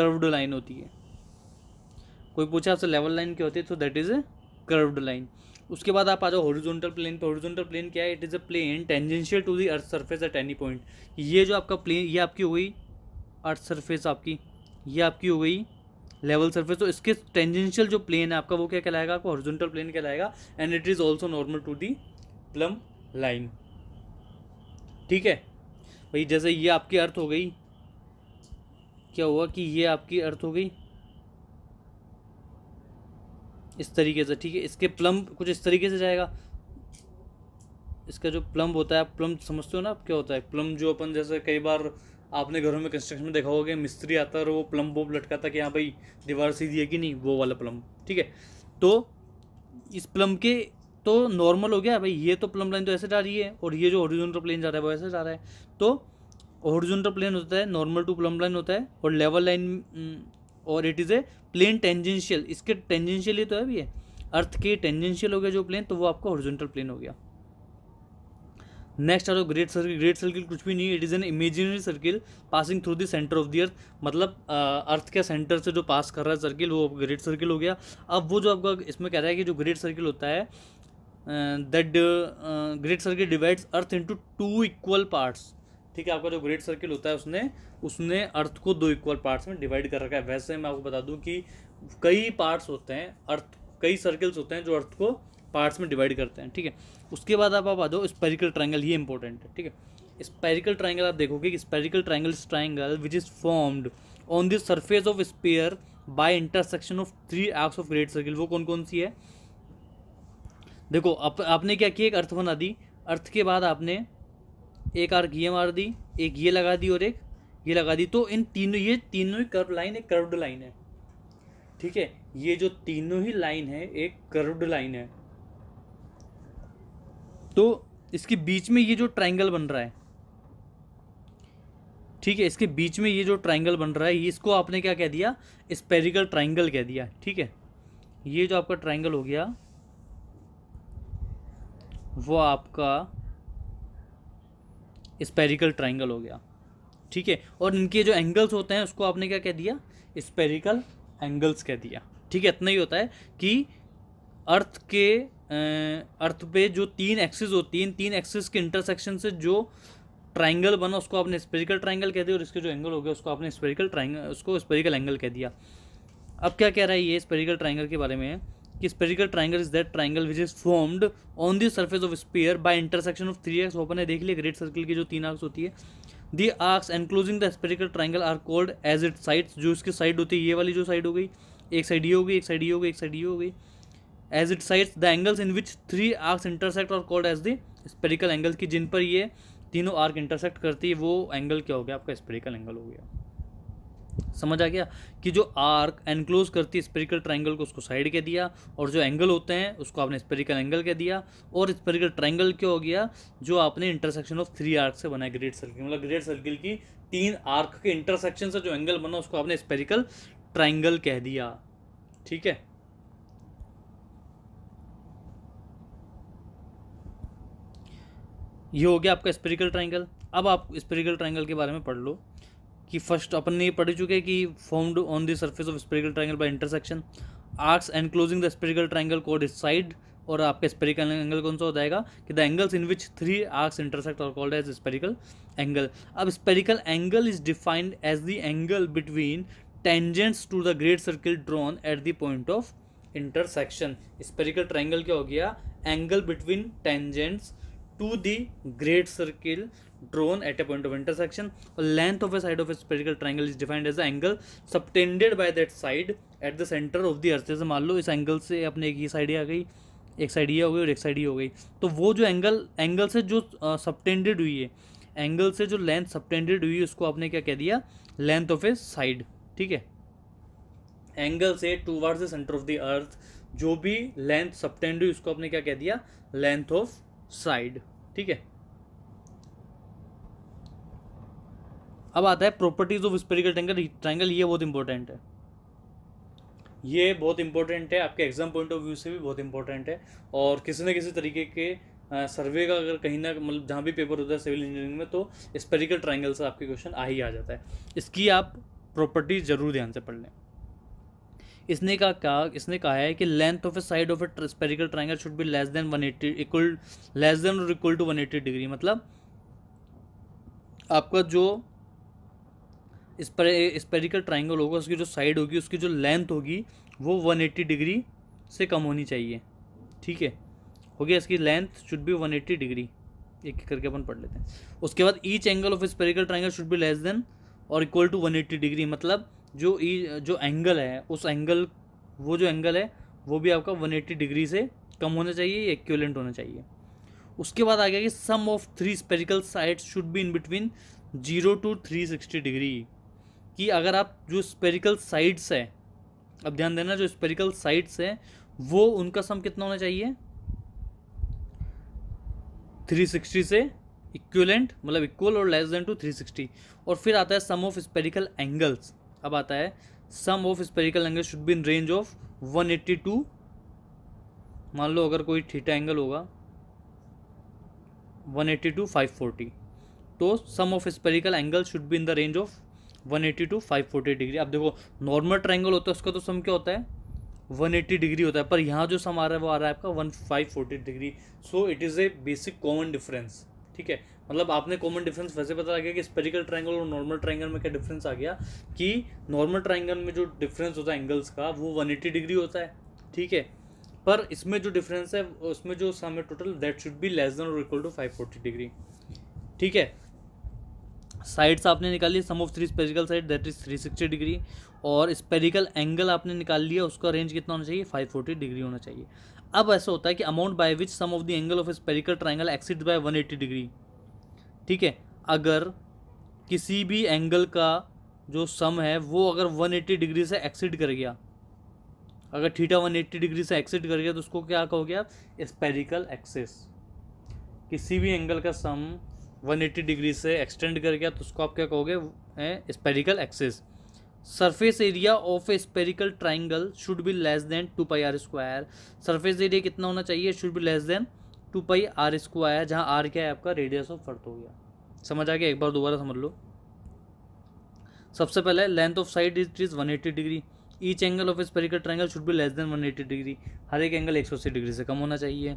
कर्व्ड लाइन होती है कोई पूछे आपसे लेवल लाइन क्या होती है तो that is a curved line उसके बाद आप आ जाओ हॉरिजॉन्टल प्लेन पर हॉरिजॉन्टल प्लेन क्या है it is a plane tangential to the earth surface at any point ये जो आपका प्लेन ये आपकी हो गई अर्थ सरफेस आपकी ये आपकी हो गई लेवल सरफेस तो इसके टेंजेंशियल जो प्लेन है आपका वो क्या कहलाएगा आपको हॉरिजॉन्टल प्लेन कहलाएगा and it is also normal to the plumb line ठीक है भाई जैसे ये आपकी अर्थ हो गई क्या हुआ कि ये आपकी अर्थ हो गई इस तरीके से ठीक है इसके प्लम्ब कुछ इस तरीके से जाएगा इसका जो प्लम्ब होता है आप प्लम्ब समझते हो ना आप क्या होता है प्लम्ब जो अपन जैसे कई बार आपने घरों में कंस्ट्रक्शन में देखा होगा कि मिस्त्री आता है और वो प्लम्ब वो लटकाता कि हाँ भाई दीवार सीधी है कि नहीं वो वाला प्लम्ब ठीक है तो इस प्लम्ब के तो नॉर्मल हो गया भाई ये तो प्लम्ब लाइन तो ऐसे जा रही है और ये जो ओरिजिनल प्लेन जा रहा है वो ऐसे जा रहा है तो ओरिजिनल प्लेन होता है नॉर्मल टू प्लम्ब लाइन होता है और लेवल लाइन और it is a plane tangential इसके टेंजेंशियल ही तो है भी है अर्थ के टेंजेंशियल हो गया जो प्लेन तो वो आपका हॉरिजॉन्टल प्लेन हो गया नेक्स्ट आ जाओ ग्रेट सर्किल ग्रेट सर्किल कुछ भी नहीं it is an imaginary circle passing through the centre of the earth मतलब अर्थ के सेंटर से जो पास कर रहा है सर्किल वो ग्रेट सर्किल हो गया अब वो जो आपका इसमें कह रहा है कि जो ग्रेट सर्किल होता है that great circle divides earth into two equal parts ठीक है आपका जो ग्रेट सर्किल होता है उसने उसने अर्थ को दो इक्वल पार्ट्स में डिवाइड कर रखा है वैसे मैं आपको बता दूं कि कई पार्ट्स होते हैं अर्थ कई सर्कल्स होते हैं जो अर्थ को पार्ट्स में डिवाइड करते हैं ठीक है उसके बाद आप आ दो स्पेरिकल ट्राइंगल ये इंपॉर्टेंट है ठीक है स्पेरिकल ट्राइंगल आप देखोगे कि spherical triangle triangle which is formed on the surface of sphere by intersection of three arcs of great circle वो कौन कौन सी है देखो अप, आपने क्या किया एक अर्थ बना दी अर्थ के बाद आपने एक आर्क ये मार दी एक ये लगा दी और एक ये लगा दी तो इन तीनों ये तीनों ही कर्व लाइन एक कर्व्ड लाइन है ठीक है ये जो तीनों ही लाइन है एक कर्व्ड लाइन है तो इसके बीच में ये जो ट्राइंगल बन रहा है ठीक है इसके बीच में ये जो ट्राइंगल बन रहा है इसको आपने क्या कह दिया स्पेरिकल ट्राइंगल कह दिया ठीक है ये जो आपका ट्राइंगल हो गया वो आपका स्पेरिकल ट्राइंगल हो गया ठीक है और इनके जो एंगल्स होते हैं उसको आपने क्या कह दिया स्पेरिकल एंगल्स कह दिया ठीक है इतना ही होता है कि अर्थ के अर्थ पे जो तीन एक्सिस होती हैं तीन एक्सिस के इंटरसेक्शन से जो ट्राइंगल बना उसको आपने स्पेरिकल ट्राइंगल कह दिया और इसके जो एंगल हो गया उसको आपने स्पेरिकल ट्राइंगल उसको स्पेरिकल एंगल कह दिया अब क्या कह रहा है ये स्पेरिकल ट्राइंगल के बारे में कि spherical triangle is that triangle which is formed on the surface of sphere by intersection of three arcs open है देख लिया ग्रेट सर्कल की जो तीन आर्स होती है the arcs enclosing the spherical triangle are called as it sides जो इसकी साइड होती है ये वाली जो साइड हो गई एक साइड ये हो गई एक साइड ये हो गई एक साइड ये हो गई as it sides the angles in which three arcs intersect are called as the spherical angle की जिन पर ये तीनों आर्क इंटरसेक्ट करती है वो एंगल क्या हो गया आपका स्पेरिकल एंगल हो गया समझ आ गया कि जो आर्क एनक्लोज करती है स्पेरिकल ट्रायंगल को उसको साइड के दिया और जो एंगल होते हैं उसको आपने स्पेरिकल एंगल के दिया और स्पेरिकल ट्रायंगल क्या हो गया जो आपने इंटरसेक्शन ऑफ थ्री आर्क से बनाया ग्रेट सर्किल मतलब ग्रेट सर्किल की तीन आर्क के इंटरसेक्शन से जो एंगल बना उसको आपने स्पेरिकल ट्राइंगल कह दिया ठीक है ये हो गया आपका स्पेरिकल ट्राइंगल अब आप स्पेरिकल ट्राइंगल के बारे में पढ़ लो कि फर्स्ट अपन ने ये पढ़ चुके हैं कि formed on the surface of spherical triangle by intersection arcs enclosing the spherical triangle called is side और आपका स्पेरिकल एंगल कौन सा हो जाएगा कि the angles in which three arcs intersect are called as spherical angle अब spherical angle is defined as the angle between tangents to the great circle drawn at the point of intersection spherical triangle क्या हो गया angle between tangents to the great circle drawn at a point of intersection और length of a side of a spherical triangle is defined as the angle subtended by that side at the center of the earth जैसे मान लो इस angle से अपने एक ही side ही आ गई एक side ये हो गई और एक साइड ये हो गई तो वो जो एंगल एंगल से जो सबटेंडेड हुई है एंगल से जो लेंथ सबटेंडेड हुई है उसको आपने क्या कह दिया लेंथ ऑफ ए साइड ठीक है एंगल से to the centre of the earth जो भी लेंथ सबटेंड हुई उसको आपने क्या कह दिया लेंथ ऑफ साइड ठीक है अब आता है properties of spherical triangle triangle ये बहुत इंपॉर्टेंट है ये बहुत इंपॉर्टेंट है आपके एग्जाम पॉइंट ऑफ व्यू से भी बहुत इंपॉर्टेंट है और किसी न किसी तरीके के सर्वे का अगर कहीं ना मतलब जहाँ भी पेपर होता है सिविल इंजीनियरिंग में तो स्पेरिकल ट्राइंगल से आपके क्वेश्चन आ ही आ जाता है इसकी आप प्रॉपर्टी जरूर ध्यान से पढ़ लें इसने का कहा इसने कहा है कि length of a side of a spherical triangle should be less than eighty equal less than और equal to one eighty degree मतलब आपका जो स्पेरिकल ट्राइंगल होगा उसकी जो साइड होगी उसकी जो लेंथ होगी वो 180 डिग्री से कम होनी चाहिए ठीक है हो गया इसकी लेंथ शुड बी 180 डिग्री एक एक करके अपन पढ़ लेते हैं उसके बाद each angle of spherical triangle should be less than और इक्वल टू 180 डिग्री मतलब जो ई e, जो एंगल है उस एंगल वो जो एंगल है वो भी आपका 180 डिग्री से कम होना चाहिए या होना चाहिए उसके बाद आ गया कि sum of three spherical sides should be in between zero to three sixty degree कि अगर आप जो स्पेरिकल साइड्स है अब ध्यान देना जो स्पेरिकल साइड्स है वो उनका सम कितना होना चाहिए 360 से इक्वलेंट मतलब इक्वल और लेस देन टू 360 और फिर आता है सम ऑफ स्पेरिकल एंगल्स अब आता है sum of spherical angles should be in range of 182 मान लो अगर कोई थीटा एंगल होगा 182 540 तो sum of spherical angle should be in the range of one eighty to five forty degree अब देखो नॉर्मल ट्रायंगल होता है उसका तो सम क्या होता है वन एट्टी डिग्री होता है पर यहाँ जो सम आ रहा है वो आ रहा है आपका one five forty degree so it is a basic common difference ठीक है मतलब आपने कॉमन डिफरेंस वैसे पता लगा कि स्पेरिकल ट्रायंगल और नॉर्मल ट्रायंगल में क्या डिफरेंस आ गया कि नॉर्मल ट्रायंगल में जो डिफरेंस होता है एंगल्स का वो वन एट्टी डिग्री होता है ठीक है पर इसमें जो डिफरेंस है उसमें जो सम है total that should be less than और equal to five forty degree ठीक है साइड्स आपने निकाल लिया sum of three spherical side that is three sixty degree और स्पेरिकल एंगल आपने निकाल लिया उसका रेंज कितना होना चाहिए फाइव फोर्टी डिग्री होना चाहिए अब ऐसा होता है कि amount by which sum of the angle of spherical triangle exceed by one eighty degree ठीक है अगर किसी भी एंगल का जो सम है वो अगर वन एट्टी डिग्री से एक्सिड कर गया अगर थीटा वन एट्टी डिग्री से एक्सिड कर गया तो उसको क्या कहोगे आप स्पेरिकल एक्सेस किसी भी एंगल का सम 180 डिग्री से एक्सटेंड कर गया तो उसको आप क्या कहोगे spherical excess surface area of a spherical triangle should be less than two pi r square surface area कितना होना चाहिए should be less than two pi r square जहाँ आर क्या है आपका रेडियस ऑफ फर्थ हो गया समझ आ गया एक बार दोबारा समझ लो सबसे पहले length of side is is one eighty degree each angle of spherical triangle should be less than one eighty degree हर एक एंगल एक सौ अस्सी डिग्री से कम होना चाहिए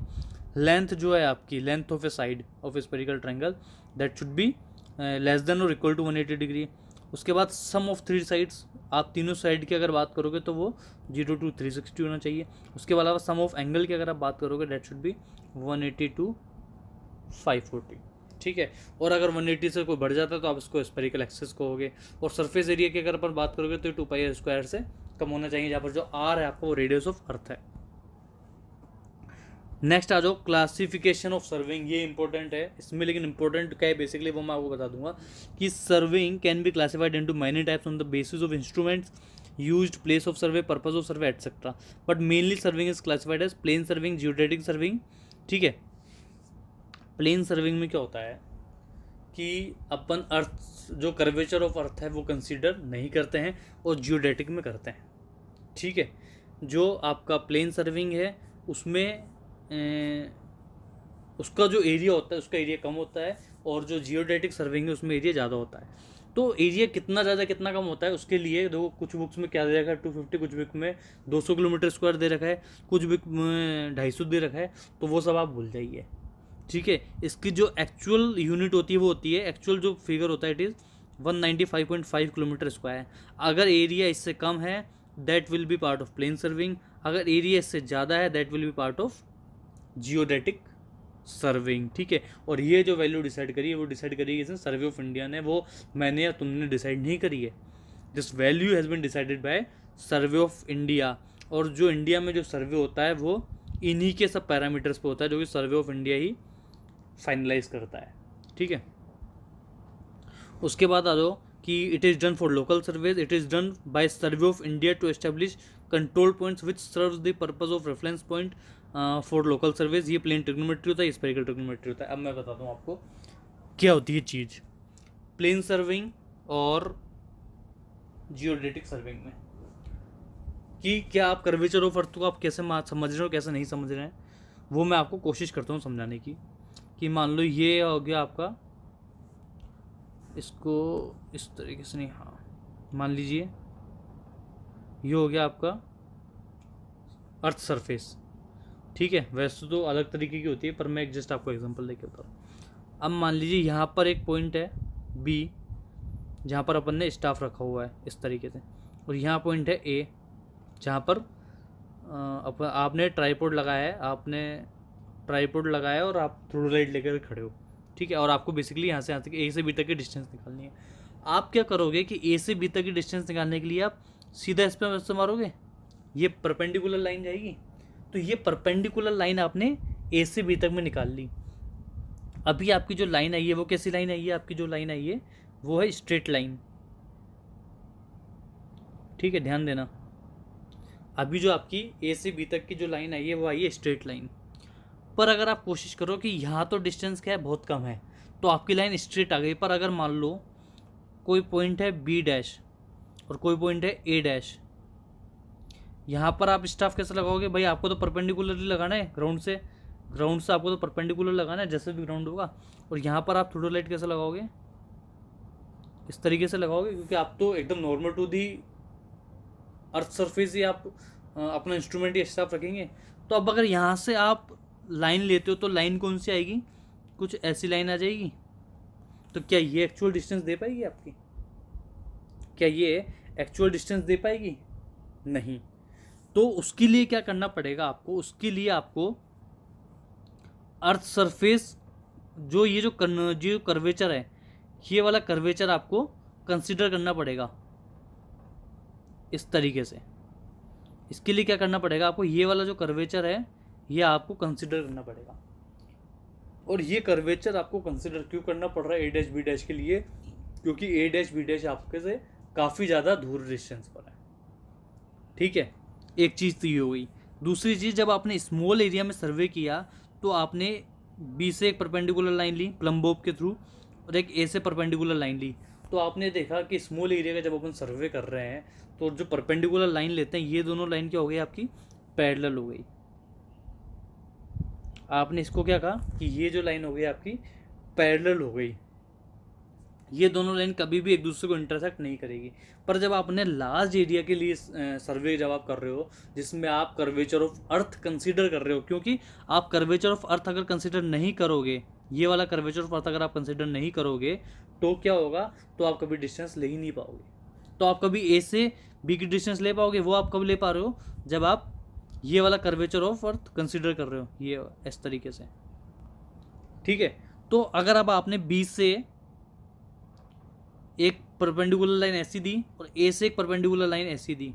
लेंथ जो है आपकी length of a side of a spherical triangle that should be less than और equal to one eighty degree उसके बाद सम ऑफ थ्री साइड्स आप तीनों साइड की अगर बात करोगे तो वो जीरो टू थ्री सिक्सटी होना चाहिए उसके अलावा सम ऑफ एंगल की अगर आप बात करोगे that should be one eighty to five forty ठीक है और अगर वन एटी से कोई बढ़ जाता है तो आप इसको स्पेरिकल एक्सेस कहोगे और सरफेस एरिया की अगर अपन बात करोगे तो टू पाई स्क्वायर से कम होना चाहिए जहाँ पर जो आर है आपको वो रेडियस ऑफ अर्थ है नेक्स्ट आ जाओ क्लासिफिकेशन ऑफ सर्विंग ये इंपॉर्टेंट है इसमें लेकिन इंपॉर्टेंट क्या है बेसिकली वो मैं आपको बता दूंगा कि surveying can be classified into many types on the basis of instruments use place of survey purpose of survey etcetera but mainly surveying is classified as plane surveying geodetic surveying ठीक है plane serving में क्या होता है कि अपन अर्थ जो curvature of अर्थ है वो कंसिडर नहीं करते हैं और जियोडेटिक में करते हैं ठीक है जो आपका प्लेन सर्विंग है उसमें उसका जो एरिया होता है उसका एरिया कम होता है और जो जियोडेटिक सर्विंग है उसमें एरिया ज़्यादा होता है तो एरिया कितना ज़्यादा कितना कम होता है उसके लिए देखो कुछ बुक्स में क्या दे रखा है टू फिफ्टी कुछ बुक में दो सौ किलोमीटर स्क्वायर दे रखा है कुछ बुक में ढाई सौ दे रखा है तो वो सब आप भूल जाइए ठीक है इसकी जो एक्चुअल यूनिट होती है वो होती है एक्चुअल जो फिगर होता है it is one ninety five point five kilometre square अगर एरिया इससे कम है that will be part of plane surveying अगर एरिया इससे ज़्यादा है that will be part of geodetic surveying ठीक है और ये जो वैल्यू डिसाइड करी है वो डिसाइड करी है सर्वे ऑफ इंडिया ने वो मैंने या तुमने डिसाइड नहीं करी है this value has been decided by survey of India और जो इंडिया में जो सर्वे होता है वो इन्हीं के सब पैरामीटर्स पे होता है जो कि सर्वे ऑफ इंडिया ही फाइनलाइज करता है ठीक है उसके बाद आ जाओ कि it is done for local surveys it is done by survey of India to establish control points which serve the purpose of reference point for local service ये प्लेन ट्रिग्नोमेट्री होता है स्पेरिकल ट्रिग्नोमेट्री होता है अब मैं बताता हूँ आपको क्या होती है चीज़ प्लेन सर्विंग और जियोडेटिक सर्विंग में कि क्या आप कर्वेचर ऑफ अर्थ को आप कैसे समझ रहे हो कैसे नहीं समझ रहे हैं वो मैं आपको कोशिश करता हूँ समझाने की कि मान लो ये हो गया आपका इसको इस तरीके से नहीं हाँ मान लीजिए ये हो गया आपका अर्थ सरफेस ठीक है वैसे तो अलग तरीके की होती है पर मैं जस्ट आपको एग्जांपल लेके बताऊँ अब मान लीजिए यहाँ पर एक पॉइंट है बी जहाँ पर अपन ने स्टाफ रखा हुआ है इस तरीके से और यहाँ पॉइंट है ए जहाँ पर अप, आपने ट्राईपोर्ड लगाया है आपने ट्राईपोड लगाया है और आप थ्रू लाइट लेकर खड़े हो ठीक है और आपको बेसिकली यहाँ से यहाँ तक ए से बी तक की डिस्टेंस निकालनी है आप क्या करोगे कि ए से बी तक की डिस्टेंस निकालने के लिए आप सीधा इस पर मारोगे ये परपेंडिकुलर लाइन जाएगी तो ये परपेंडिकुलर लाइन आपने ए से बी तक में निकाल ली अभी आपकी जो लाइन आई है वो कैसी लाइन आई है आपकी जो लाइन आई है वो है स्ट्रेट लाइन ठीक है ध्यान देना अभी जो आपकी ए से बी तक की जो लाइन आई है वो आई है स्ट्रेट लाइन पर अगर आप कोशिश करो कि यहाँ तो डिस्टेंस क्या है बहुत कम है तो आपकी लाइन स्ट्रेट आ गई पर अगर मान लो कोई पॉइंट है बी डैश और कोई पॉइंट है ए डैश यहाँ पर आप स्टाफ कैसे लगाओगे भाई आपको तो परपेंडिकुलरली लगाना है ग्राउंड से ग्राउंड से आपको तो परपेंडिकुलर लगाना है जैसे भी ग्राउंड होगा और यहाँ पर आप थोड़ा लाइट कैसे लगाओगे इस तरीके से लगाओगे क्योंकि आप तो एकदम normal to the earth surface ही आप अपना इंस्ट्रूमेंट ही स्टाफ रखेंगे तो अब अगर यहाँ से आप लाइन लेते हो तो लाइन कौन सी आएगी कुछ ऐसी लाइन आ जाएगी तो क्या ये एक्चुअल डिस्टेंस दे पाएगी आपकी क्या ये एक्चुअल डिस्टेंस दे पाएगी नहीं तो उसके लिए क्या करना पड़ेगा आपको उसके लिए आपको अर्थ सरफेस जो ये जो कन जो कर्वेचर है ये वाला कर्वेचर आपको कंसिडर करना पड़ेगा इस तरीके से इसके लिए क्या करना पड़ेगा आपको ये वाला जो कर्वेचर है ये आपको कंसिडर करना पड़ेगा और ये कर्वेचर आपको कंसिडर क्यों करना पड़ रहा है ए डैश बी डैश के लिए क्योंकि ए डैश बी डैश आपके से काफ़ी ज़्यादा दूर डिस्टेंस पर है ठीक है एक चीज़ तो ये हो गई दूसरी चीज़ जब आपने स्मॉल एरिया में सर्वे किया तो आपने बी से एक परपेंडिकुलर लाइन ली प्लम्बोब के थ्रू और एक ए से परपेंडिकुलर लाइन ली तो आपने देखा कि स्मॉल एरिया का जब अपन सर्वे कर रहे हैं तो जो परपेंडिकुलर लाइन लेते हैं ये दोनों लाइन क्या हो गई आपकी पैरेलल हो गई आपने इसको क्या कहा कि ये जो लाइन हो गई आपकी पैरेलल हो गई ये दोनों लाइन कभी भी एक दूसरे को इंटरसेक्ट नहीं करेगी पर जब आप अपने लार्ज एरिया के लिए सर्वे जब आप कर रहे हो जिसमें आप कर्वेचर ऑफ अर्थ कंसिडर कर रहे हो क्योंकि आप कर्वेचर ऑफ अर्थ अगर कंसिडर नहीं करोगे ये वाला कर्वेचर ऑफ अर्थ अगर आप कंसिडर नहीं करोगे तो क्या होगा तो आप कभी डिस्टेंस ले ही नहीं पाओगे तो आप कभी ए से बी की डिस्टेंस ले पाओगे वो आप कब ले पा रहे हो जब आप ये वाला कर्वेचर ऑफ अर्थ कंसिडर कर रहे हो ये इस तरीके से ठीक है तो अगर अब आपने बी से एक परपेंडिकुलर लाइन ऐसी दी और ए से एक परपेंडिकुलर लाइन ऐसी दी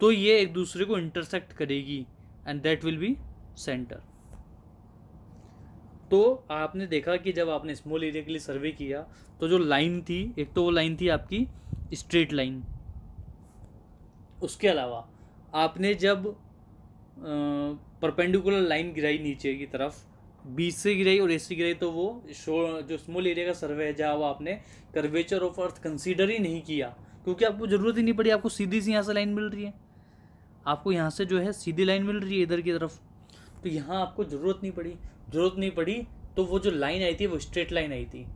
तो ये एक दूसरे को इंटरसेक्ट करेगी and that will be centre तो आपने देखा कि जब आपने स्मॉल एरिया के लिए सर्वे किया तो जो लाइन थी एक तो वो लाइन थी आपकी स्ट्रेट लाइन उसके अलावा आपने जब परपेंडिकुलर लाइन गिराई नीचे की तरफ बीच से गिराई और ए से गिराई तो वो शो जो स्मॉल एरिया का सर्वे है जहाँ वो आपने कर्वेचर ऑफ अर्थ कंसीडर ही नहीं किया क्योंकि आपको ज़रूरत ही नहीं पड़ी आपको सीधी सी यहाँ से लाइन मिल रही है आपको यहाँ से जो है सीधी लाइन मिल रही है इधर की तरफ तो यहाँ आपको ज़रूरत नहीं पड़ी ज़रूरत नहीं पड़ी तो वो जो लाइन आई थी वो स्ट्रेट लाइन आई थी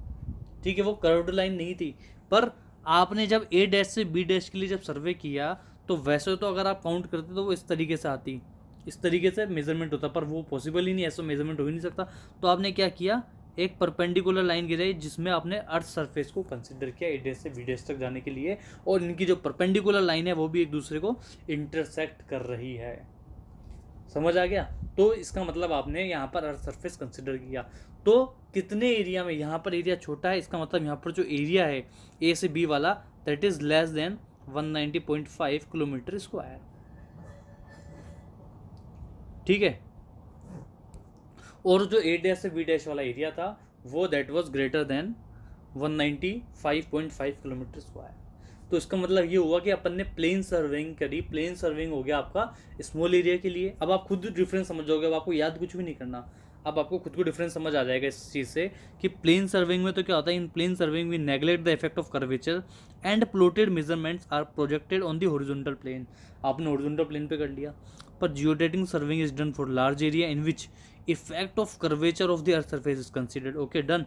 ठीक है वो कर्व्ड लाइन नहीं थी पर आपने जब ए डैश से बी डैश के लिए जब सर्वे किया तो वैसे तो अगर आप काउंट करते तो वो इस तरीके से आती इस तरीके से मेजरमेंट होता पर वो पॉसिबल ही नहीं ऐसा मेजरमेंट हो ही नहीं सकता तो आपने क्या किया एक परपेंडिकुलर लाइन गिराई जिसमें आपने अर्थ सरफेस को कंसिडर किया ए डेस से बी डेस तक जाने के लिए और इनकी जो परपेंडिकुलर लाइन है वो भी एक दूसरे को इंटरसेक्ट कर रही है समझ आ गया तो इसका मतलब आपने यहाँ पर अर्थ सरफेस कंसिडर किया तो कितने एरिया में यहाँ पर एरिया छोटा है इसका मतलब यहाँ पर जो एरिया है ए से बी वाला that is less than five kilometre square ठीक है और जो ए डैश से बी डैश वाला एरिया था वो that was greater than 195.5 kilometre square तो इसका मतलब ये हुआ कि अपन ने प्लेन सर्विंग करी प्लेन सर्विंग हो गया आपका स्मॉल एरिया के लिए अब आप खुद डिफरेंस समझ जाओगे अब आपको याद कुछ भी नहीं करना अब आपको खुद को डिफरेंस समझ आ जाएगा इस चीज़ से कि प्लेन सर्विंग में तो क्या होता है in plane surveying we neglect the effect of curvature and plotted measurements are projected on the horizontal plane आपने हॉरिजॉन्टल प्लेन पे कर लिया पर geodetic surveying is done for large area in which effect of curvature of the earth surface is considered okay done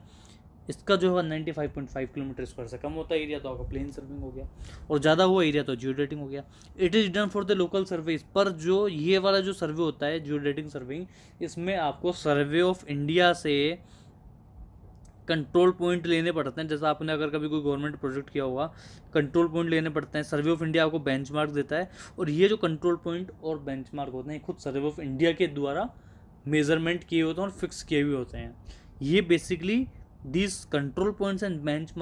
इसका जो है ninety five point five kilometre square से कम होता एरिया तो आपका प्लेन सर्विंग हो गया और ज़्यादा हुआ एरिया तो जियोडेटिंग हो गया it is done for the local surveys पर जो ये वाला जो सर्वे होता है जियोडेटिंग सर्विंग इसमें आपको सर्वे ऑफ इंडिया से कंट्रोल पॉइंट लेने पड़ते हैं जैसा आपने अगर कभी कोई गवर्नमेंट प्रोजेक्ट किया होगा कंट्रोल पॉइंट लेने पड़ते हैं सर्वे ऑफ इंडिया आपको बेंचमार्क देता है और ये जो कंट्रोल पॉइंट और बेंचमार्क होते हैं खुद सर्वे ऑफ इंडिया के द्वारा मेजरमेंट किए होते हैं और फिक्स किए हुए होते हैं ये basically this control points and bench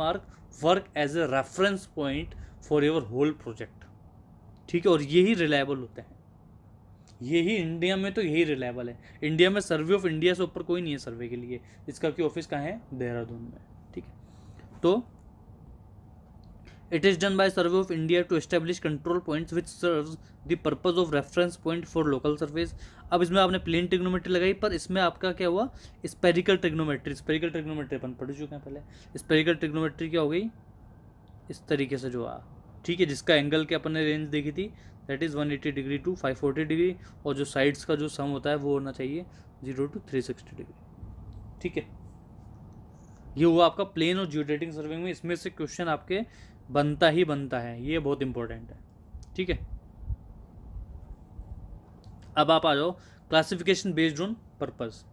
work as a reference point for your whole project ठीक है और ये ही रिलायबल होते हैं यही इंडिया में तो यही रिलायबल है इंडिया में सर्वे ऑफ इंडिया से ऊपर कोई नहीं है सर्वे के लिए इसका की ऑफिस कहाँ है देहरादून में ठीक है तो it is done by survey of India to establish control points which serve the purpose of reference point for local service अब इसमें आपने प्लेन ट्रिग्नोमेट्री लगाई पर इसमें आपका क्या हुआ स्पेरिकल ट्रिग्नोमेट्री स्पेरिकल ट्रिग्नोमेट्री अपन पढ़ चुके हैं पहले स्पेरिकल ट्रिग्नोमेट्री क्या हो गई इस तरीके से जो आ ठीक है जिसका एंगल के अपन ने रेंज देखी थी that is 180 degree to 540 degree और जो साइड्स का जो सम होता है वो होना चाहिए जीरो टू 360 डिग्री ठीक है ये हुआ आपका प्लेन और जियोडेटिंग सर्विंग में इसमें से क्वेश्चन आपके बनता ही बनता है ये बहुत इंपॉर्टेंट है ठीक है अब आप आ जाओ क्लासिफिकेशन बेस्ड ऑन पर्पज़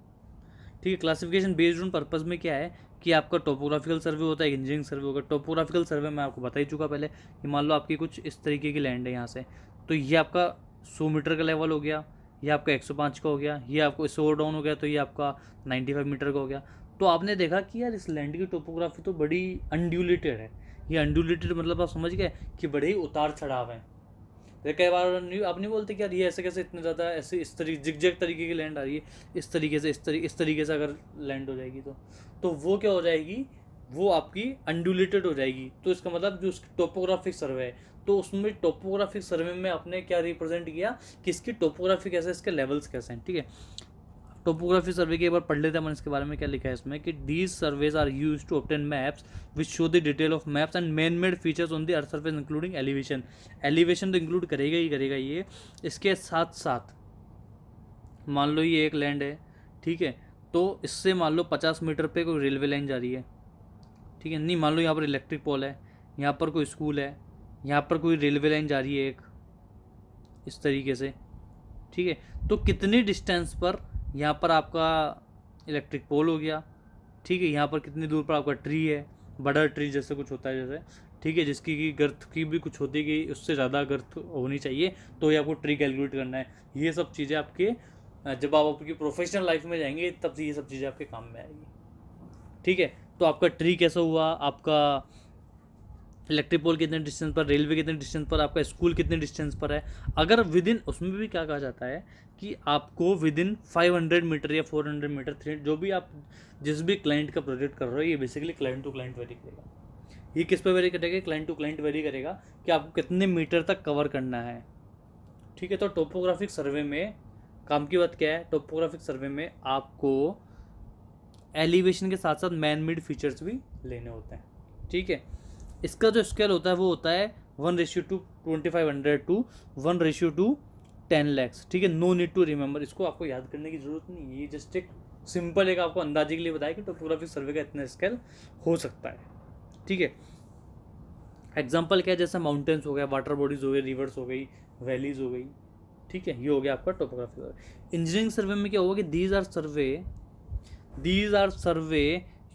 ठीक है क्लासिफिकेशन बेस्ड ऑन पर्पज़ में क्या है कि आपका टोपोग्राफिकल सर्वे होता है इंजीनियरिंग सर्वे होगा टोपोग्राफिकल सर्वे मैं आपको बता ही चुका पहले कि मान लो आपकी कुछ इस तरीके की लैंड है यहाँ से तो ये आपका सौ मीटर का लेवल हो गया ये आपका 105 का हो गया ये आपको सौ डाउन हो गया तो ये आपका 95 मीटर का हो गया तो आपने देखा कि यार इस लैंड की टोपोग्राफी तो बड़ी अनड्यूलेटेड है ये अनड्यूलेटेड मतलब आप समझ गए कि बड़े ही उतार चढ़ाव हैं तो कई बार आप नहीं बोलते कि यार ये ऐसे कैसे इतने ज़्यादा ऐसे इस तरीके जिगजैग तरीके की लैंड आ रही है इस तरीके से इस तरीके इस तरीके से अगर लैंड हो जाएगी तो तो वो क्या हो जाएगी वो आपकी अनड्यूलेटेड हो जाएगी तो इसका मतलब जो उसकी टोपोग्राफिक सर्वे है तो उसमें टोपोग्राफिक सर्वे में आपने क्या रिप्रेजेंट किया किसकी टोपोग्राफी कैसे इसके लेवल्स कैसे हैं ठीक है टोपोग्राफी सर्वे के एक बार पढ़ लेते हैं इसके बारे में क्या लिखा है इसमें कि these surveys are use to obtain maps which show the detail of maps and man made features on the earth surface including elevation elevation तो इंक्लूड करेगा ही करेगा ये इसके साथ साथ मान लो ये एक लैंड है ठीक है तो इससे मान लो पचास मीटर पर कोई रेलवे लाइन जा रही है ठीक है नहीं मान लो यहाँ पर इलेक्ट्रिक पोल है यहाँ पर कोई स्कूल है यहाँ पर कोई रेलवे लाइन जा रही है एक इस तरीके से ठीक है तो कितनी डिस्टेंस पर यहाँ पर आपका इलेक्ट्रिक पोल हो गया ठीक है यहाँ पर कितनी दूर पर आपका ट्री है बड़ा ट्री जैसे कुछ होता है जैसे ठीक है जिसकी की गर्थ की भी कुछ होती है कि उससे ज़्यादा गर्थ होनी चाहिए तो ये आपको ट्री कैलकुलेट करना है ये सब चीज़ें आपके जब आप आपकी प्रोफेशनल लाइफ में जाएंगे तब से ये सब चीज़ें आपके काम में आएगी ठीक है तो आपका ट्री कैसा हुआ आपका इलेक्ट्रिक पोल कितने डिस्टेंस पर रेलवे कितने डिस्टेंस पर आपका स्कूल कितने डिस्टेंस पर है अगर विद इन उसमें भी क्या कहा जाता है कि आपको विद इन 500 मीटर या 400 मीटर थ्री जो भी आप जिस भी क्लाइंट का प्रोजेक्ट कर रहे हो ये basically client to client vary करेगा ये किस पर वेरी करेगा क्लाइंट टू क्लाइंट वेरी करेगा कि आपको कितने मीटर तक कवर करना है ठीक है तो टोपोग्राफिक सर्वे में काम की बात क्या है टोपोग्राफिक सर्वे में आपको एलिवेशन के साथ साथ मैन मेड फीचर्स भी लेने होते हैं ठीक है इसका जो स्केल होता है वो होता है one ratio to twenty five hundred to one ratio to ten lakhs ठीक है नो नीड टू रिमेंबर इसको आपको याद करने की ज़रूरत नहीं ये जस्ट एक सिंपल एक आपको अंदाजे के लिए बताया कि टोपोग्राफिक सर्वे का इतना स्केल हो सकता है ठीक है एग्जाम्पल क्या है जैसे माउंटेन्स हो गया वाटर बॉडीज़ हो गई रिवर्स हो गई वैलीज हो गई ठीक है ये हो गया आपका टोपोग्राफी इंजीनियरिंग सर्वे में क्या होगा कि these are survey these are survey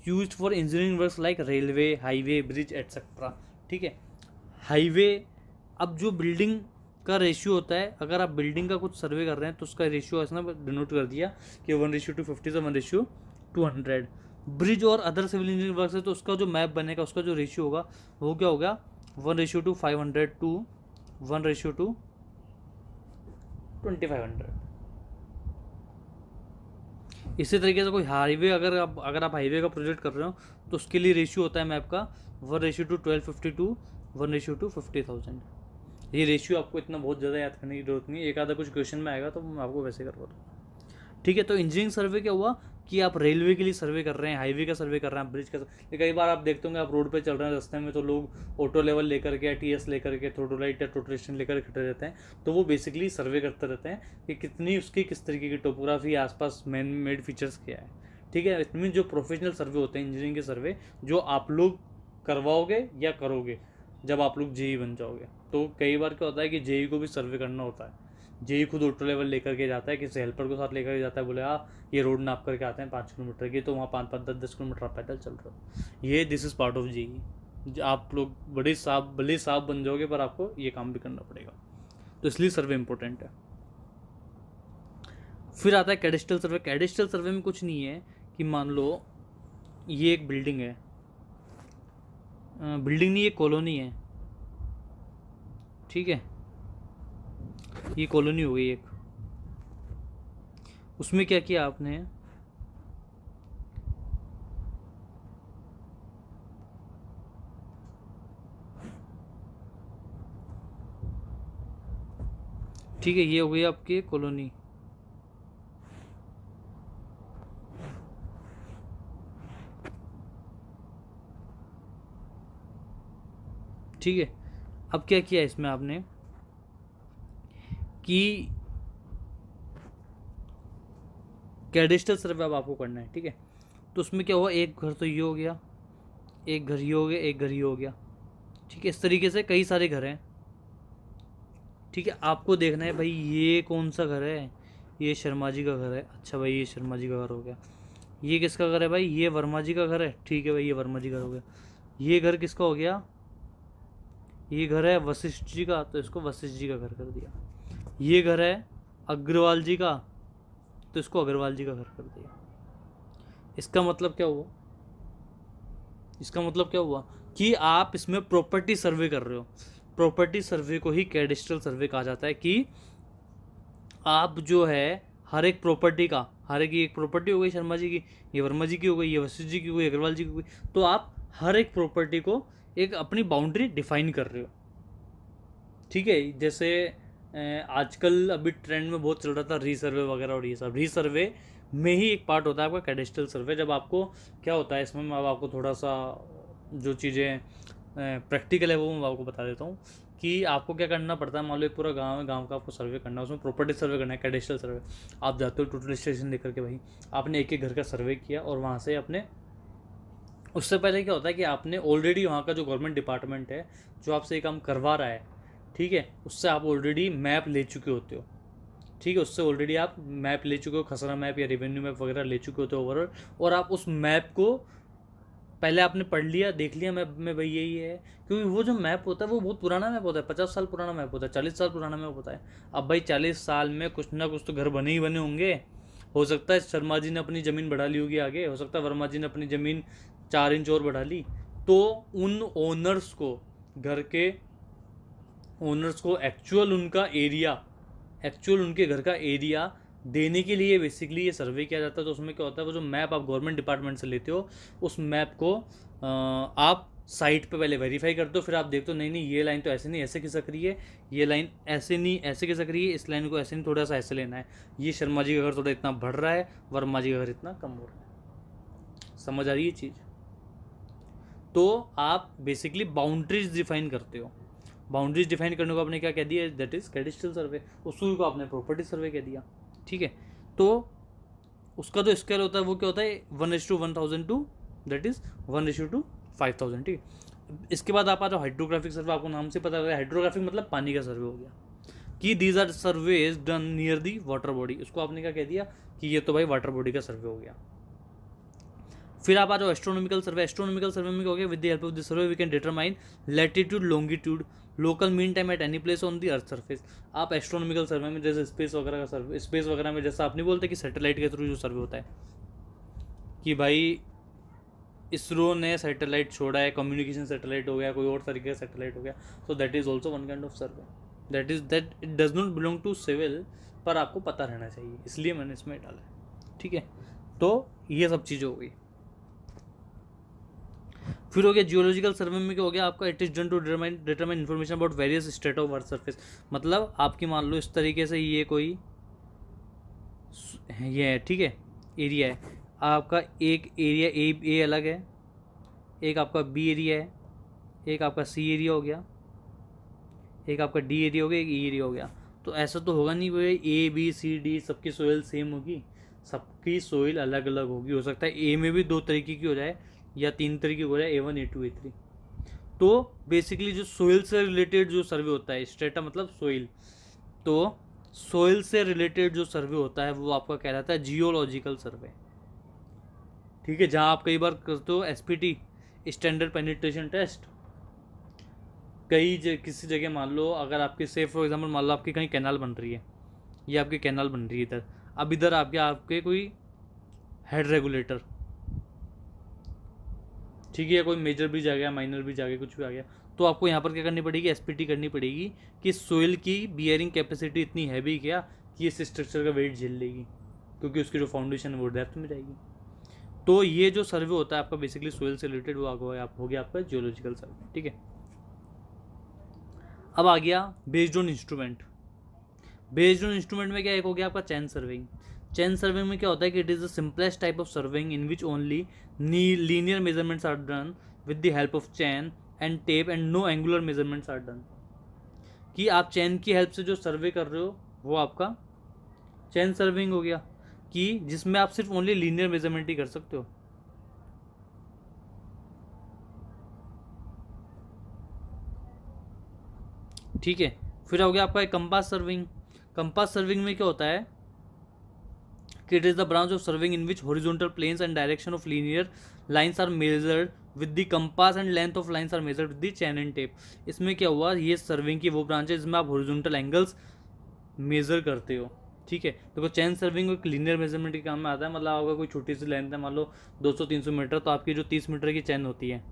use for engineering work like railway highway bridge etcetera ठीक है हाईवे अब जो बिल्डिंग का रेशियो होता है अगर आप बिल्डिंग का कुछ सर्वे कर रहे हैं तो उसका रेशियो ऐसा डिनोट कर दिया कि वन रेशियो टू फिफ्टी से one ratio to hundred bridge और अदर सिविल इंजीनियरिंग वर्क है तो उसका जो मैप बनेगा उसका जो रेशियो होगा वो क्या होगा one ratio to five hundred to one ratio to twenty five hundred इसी तरीके से कोई हाईवे अगर आप अगर आप हाईवे का प्रोजेक्ट कर रहे हो तो उसके लिए रेशियो होता है मैप का one ratio to twelve fifty to one ratio to fifty thousand ये रेशियो आपको इतना बहुत ज़्यादा याद करने की जरूरत नहीं एक आधा कुछ क्वेश्चन में आएगा तो मैं आपको वैसे करवा दूँगा ठीक है तो इंजीनियरिंग सर्वे क्या हुआ कि आप रेलवे के लिए सर्वे कर रहे हैं हाईवे का सर्वे कर रहे हैं ब्रिज का कई बार आप देखते होंगे आप रोड पे चल रहे हैं रास्ते में तो लोग ऑटो लेवल लेकर के या टी एस लेकर के थोटोलाइट या स्टेशन लेकर खड़े रहते हैं तो वो बेसिकली सर्वे करते रहते हैं कि कितनी उसकी किस तरीके की टोपोग्राफी आसपास मैन मेड फीचर्स क्या है ठीक है इसमें जो प्रोफेशनल सर्वे होते हैं इंजीनियरिंग के सर्वे जो आप लोग करवाओगे या करोगे जब आप लोग जेई बन जाओगे तो कई बार क्या होता है कि जेई को भी सर्वे करना होता है जे ही खुद ऑटो लेवल लेकर के जाता है किसी हेल्पर को साथ लेकर के जाता है बोले आ ये रोड नाप करके आते हैं पाँच किलोमीटर की तो वहाँ पाँच पाँच दस दस किलोमीटर आप पैदल चल रहे हो ये दिस इज़ पार्ट ऑफ ही आप लोग बड़े साफ भले साफ बन जाओगे पर आपको ये काम भी करना पड़ेगा तो इसलिए सर्वे इम्पोर्टेंट है फिर आता है कैडिस्टल सर्वे कैडिस्टल सर्वे में कुछ नहीं है कि मान लो ये एक बिल्डिंग है बिल्डिंग नहीं ये कॉलोनी है ठीक है ये कॉलोनी हो गई एक उसमें क्या किया आपने ठीक है ये हो गई आपकी कॉलोनी ठीक है अब क्या किया इसमें आपने कि कैडिस्टल सर्वे अब आपको करना है ठीक है तो उसमें क्या हुआ एक घर तो ये हो गया एक घर ये हो गया एक घर ये हो गया ठीक है इस तरीके से कई सारे घर हैं ठीक है आपको देखना है भाई ये कौन सा घर है ये शर्मा जी का घर है अच्छा भाई ये शर्मा जी का घर हो गया ये किसका घर है भाई ये वर्मा जी का घर है ठीक है भाई ये वर्मा जी का हो गया ये घर किसका हो गया ये घर है वशिष्ठ जी का तो इसको वशिष्ठ जी का घर कर दिया ये घर है अग्रवाल जी का तो इसको अग्रवाल जी का घर कर दिया इसका मतलब क्या हुआ इसका मतलब क्या हुआ कि आप इसमें प्रॉपर्टी सर्वे कर रहे हो प्रॉपर्टी सर्वे को ही कैडिस्टल सर्वे कहा जाता है कि आप जो है हर एक प्रॉपर्टी का हर एक एक प्रॉपर्टी हो गई शर्मा जी की ये वर्मा जी की हो गई ये वशिष्ठ जी की हो गई अग्रवाल जी की हो गई तो आप हर एक प्रॉपर्टी को एक अपनी बाउंड्री डिफाइन कर रहे हो ठीक है जैसे आजकल अभी ट्रेंड में बहुत चल रहा था री सर्वे वगैरह और ये सब री सर्वे में ही एक पार्ट होता है आपका कैडेस्टल सर्वे जब आपको क्या होता है इसमें मैं अब आपको थोड़ा सा जो चीज़ें प्रैक्टिकल है वो मैं आपको बता देता हूँ कि आपको क्या करना पड़ता है मान लो एक पूरा गांव है गांव का आपको सर्वे करना है उसमें प्रॉपर्टी सर्वे करना है कैडेस्टल सर्वे आप जाते हो टोटल स्टेशन लेकर के भाई आपने एक एक घर का सर्वे किया और वहाँ से अपने उससे पहले क्या होता है कि आपने ऑलरेडी वहाँ का जो गवर्नमेंट डिपार्टमेंट है जो आपसे ये काम करवा रहा है ठीक है उससे आप ऑलरेडी मैप ले चुके होते हो ठीक है उससे ऑलरेडी आप मैप ले चुके हो खसरा मैप या रेवेन्यू मैप वगैरह ले चुके होते हो ओवरऑल और आप उस मैप को पहले आपने पढ़ लिया देख लिया मैप में भाई यही है क्योंकि वो जो मैप होता है वो बहुत पुराना मैप होता है पचास साल पुराना मैप होता है चालीस साल पुराना मैप होता है अब भाई चालीस साल में कुछ ना कुछ तो घर बने ही बने होंगे हो सकता है शर्मा जी ने अपनी ज़मीन बढ़ा ली होगी आगे हो सकता है वर्मा जी ने अपनी ज़मीन चार इंच और बढ़ा ली तो उन ओनर्स को घर के ओनर्स को एक्चुअल उनका एरिया एक्चुअल उनके घर का एरिया देने के लिए बेसिकली ये सर्वे किया जाता है तो उसमें क्या होता है वो जो मैप आप गवर्नमेंट डिपार्टमेंट से लेते हो उस मैप को आप साइट पे पहले वेरीफाई कर दो फिर आप देखते हो नहीं नहीं ये लाइन तो ऐसे नहीं ऐसे खिसक रही है ये लाइन ऐसे नहीं ऐसे खिसक रही है इस लाइन को ऐसे नहीं थोड़ा सा ऐसे लेना है ये शर्मा जी का घर थोड़ा इतना बढ़ रहा है वर्मा जी का घर इतना कम हो रहा है समझ आ रही है चीज़ तो आप बेसिकली बाउंड्रीज डिफाइन करते हो बाउंड्रीज डिफाइन करने को आपने क्या कह दिया दैट इज़ कैडिस्टल सर्वे और सूर्य को आपने प्रॉपर्टी सर्वे कह दिया ठीक है तो उसका जो स्केल होता है वो क्या होता है one H to one thousand to that is one H to five thousand ठीक है इसके बाद आप आ जाओ हाइड्रोग्राफिक सर्वे आपको नाम से पता है हाइड्रोग्राफिक मतलब पानी का सर्वे हो गया कि these are survey done near the water body उसको आपने क्या कह दिया कि ये तो भाई वाटर बॉडी का सर्वे हो गया फिर आप आ जाओ एस्ट्रोनॉमिकल सर्वे एस्ट्रोनॉमिकल सर्वे में क्या हो गया with the help of the survey we can determine latitude longitude local mean time at any place on the earth surface आप एस्ट्रोनॉमिकल सर्वे में जैसे स्पेस वगैरह का सर्वे स्पेस वगैरह में जैसा आप नहीं बोलते कि सैटेलाइट के थ्रू जो सर्वे होता है कि भाई इसरो ने सैटेलाइट छोड़ा है कम्युनिकेशन सैटेलाइट हो गया कोई और तरीके का सैटेलाइट हो गया so that is also one kind of survey that is that it does not belong to civil पर आपको पता रहना चाहिए इसलिए मैंने इसमें डाला है ठीक है तो ये सब चीज़ें हो गई फिर हो गया जियोलॉजिकल सर्वे में क्या हो गया आपका it is done to determine determine information about various state of earth surface मतलब आपकी मान लो इस तरीके से ये कोई ये है ठीक है एरिया है आपका एक एरिया ए ए अलग है एक आपका बी एरिया है एक आपका सी एरिया हो गया एक आपका डी एरिया हो गया एक ई e एरिया हो गया तो ऐसा तो होगा नहीं भाई ए बी सी डी सबकी सोइल सेम होगी सबकी सोइल अलग अलग होगी हो सकता है ए में भी दो तरीके की हो जाए या तीन तरीके की बोला A one A two A three तो बेसिकली जो सोइल से रिलेटेड जो सर्वे होता है स्ट्रेटा मतलब सोइल तो सोइल से रिलेटेड जो सर्वे होता है वो आपका कहलाता है जियोलॉजिकल सर्वे ठीक है जहाँ आप कई बार करते हो एस स्टैंडर्ड पेनिट्रेशन टेस्ट कई ज, किसी जगह मान लो अगर आपके से फॉर एग्जाम्पल मान लो आपकी कहीं कैनाल बन रही है ये आपकी कैनाल बन रही है इधर अब इधर आपके आपके कोई हेड रेगुलेटर ठीक है या कोई मेजर ब्रिज आ गया माइनर ब्रिज आ गया कुछ भी आ गया तो आपको यहाँ पर क्या करनी पड़ेगी एस करनी पड़ेगी कि सोइल की बियरिंग कैपेसिटी इतनी हैवी क्या कि इस स्ट्रक्चर का वेट झेल लेगी क्योंकि उसकी जो फाउंडेशन है वो डेप्थ में जाएगी तो ये जो सर्वे होता है आपका बेसिकली सोइल से रिलेटेड वो आप हो गया आपका जियोलॉजिकल सर्वे ठीक है अब आ गया based on instrument based on instrument में क्या एक हो गया आपका चैन सर्वेइंग चैन सर्विंग में क्या होता है कि it is the simplest type of surveying in which only linear measurements are done with the help of chain and tape and no angular measurements are done कि आप चैन की हेल्प से जो सर्वे कर रहे हो वो आपका चैन सर्विंग हो गया कि जिसमें आप सिर्फ ओनली लीनियर मेजरमेंट ही कर सकते हो ठीक है फिर हो गया आपका एक कंपास सर्विंग कंपास सर्विंग में क्या होता है it is the branch of surveying in which horizontal planes and direction of linear lines are measure with the compass and length of lines are measure with the chain and tape इसमें क्या हुआ ये serving की वो branch है जिसमें आप horizontal angles major करते हो ठीक है देखो चैन सर्विंग एक लीनियर मेजरमेंट के काम में आता है मतलब अगर कोई छोटी सी लेंथ है मान लो 200-300 मीटर तो आपकी जो 30 मीटर की चैन होती है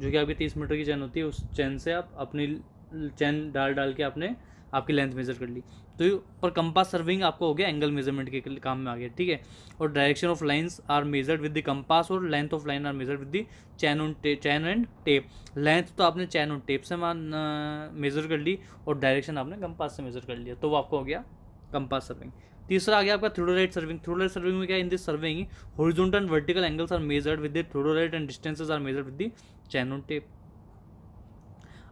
जो कि आपकी 30 मीटर की चैन होती है उस चैन से आप अपनी चैन डाल डाल के आपने आपकी लेंथ मेजर कर ली तो और कंपास सर्विंग आपको हो गया एंगल मेजरमेंट के काम में आ गया ठीक है और direction of lines are measured with the compass और length of line are measured with the chain on chain and tape length तो आपने चैन ऑन टेप से मेजर कर ली और डायरेक्शन आपने कंपास से मेजर कर लिया तो वो आपको हो गया कंपास सर्विंग तीसरा आ गया आपका थ्रोडोलाइट सर्विंग थ्रोडोलाइट सर्विंग में क्या in this surveying horizontal and vertical angles are measured with the theodolite and distances are measured with the chain on tape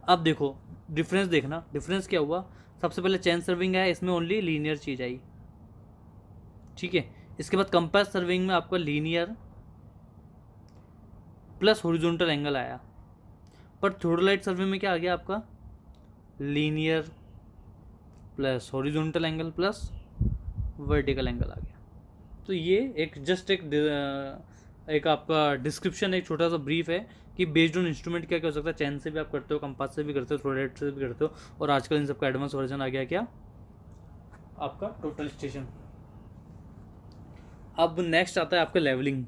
अब देखो डिफरेंस देखना डिफरेंस क्या हुआ सबसे पहले चैन सर्विंग है इसमें ओनली लीनियर चीज़ आई ठीक है इसके बाद कंपास सर्विंग में आपका लीनियर प्लस हॉरिजॉन्टल एंगल आया पर थ्रोडोलाइट सर्विंग में क्या आ गया आपका linear plus horizontal angle plus vertical angle आ गया तो ये एक जस्ट एक uh, एक आपका डिस्क्रिप्शन एक छोटा सा ब्रीफ है कि बेस्ड ऑन इंस्ट्रूमेंट क्या क्या हो सकता है चैन से भी आप करते हो कंपास से भी करते हो थ्रोडेट से भी करते हो और आजकल इन सबका एडवांस वर्जन आ गया क्या आपका टोटल स्टेशन अब नेक्स्ट आता है आपका लेवलिंग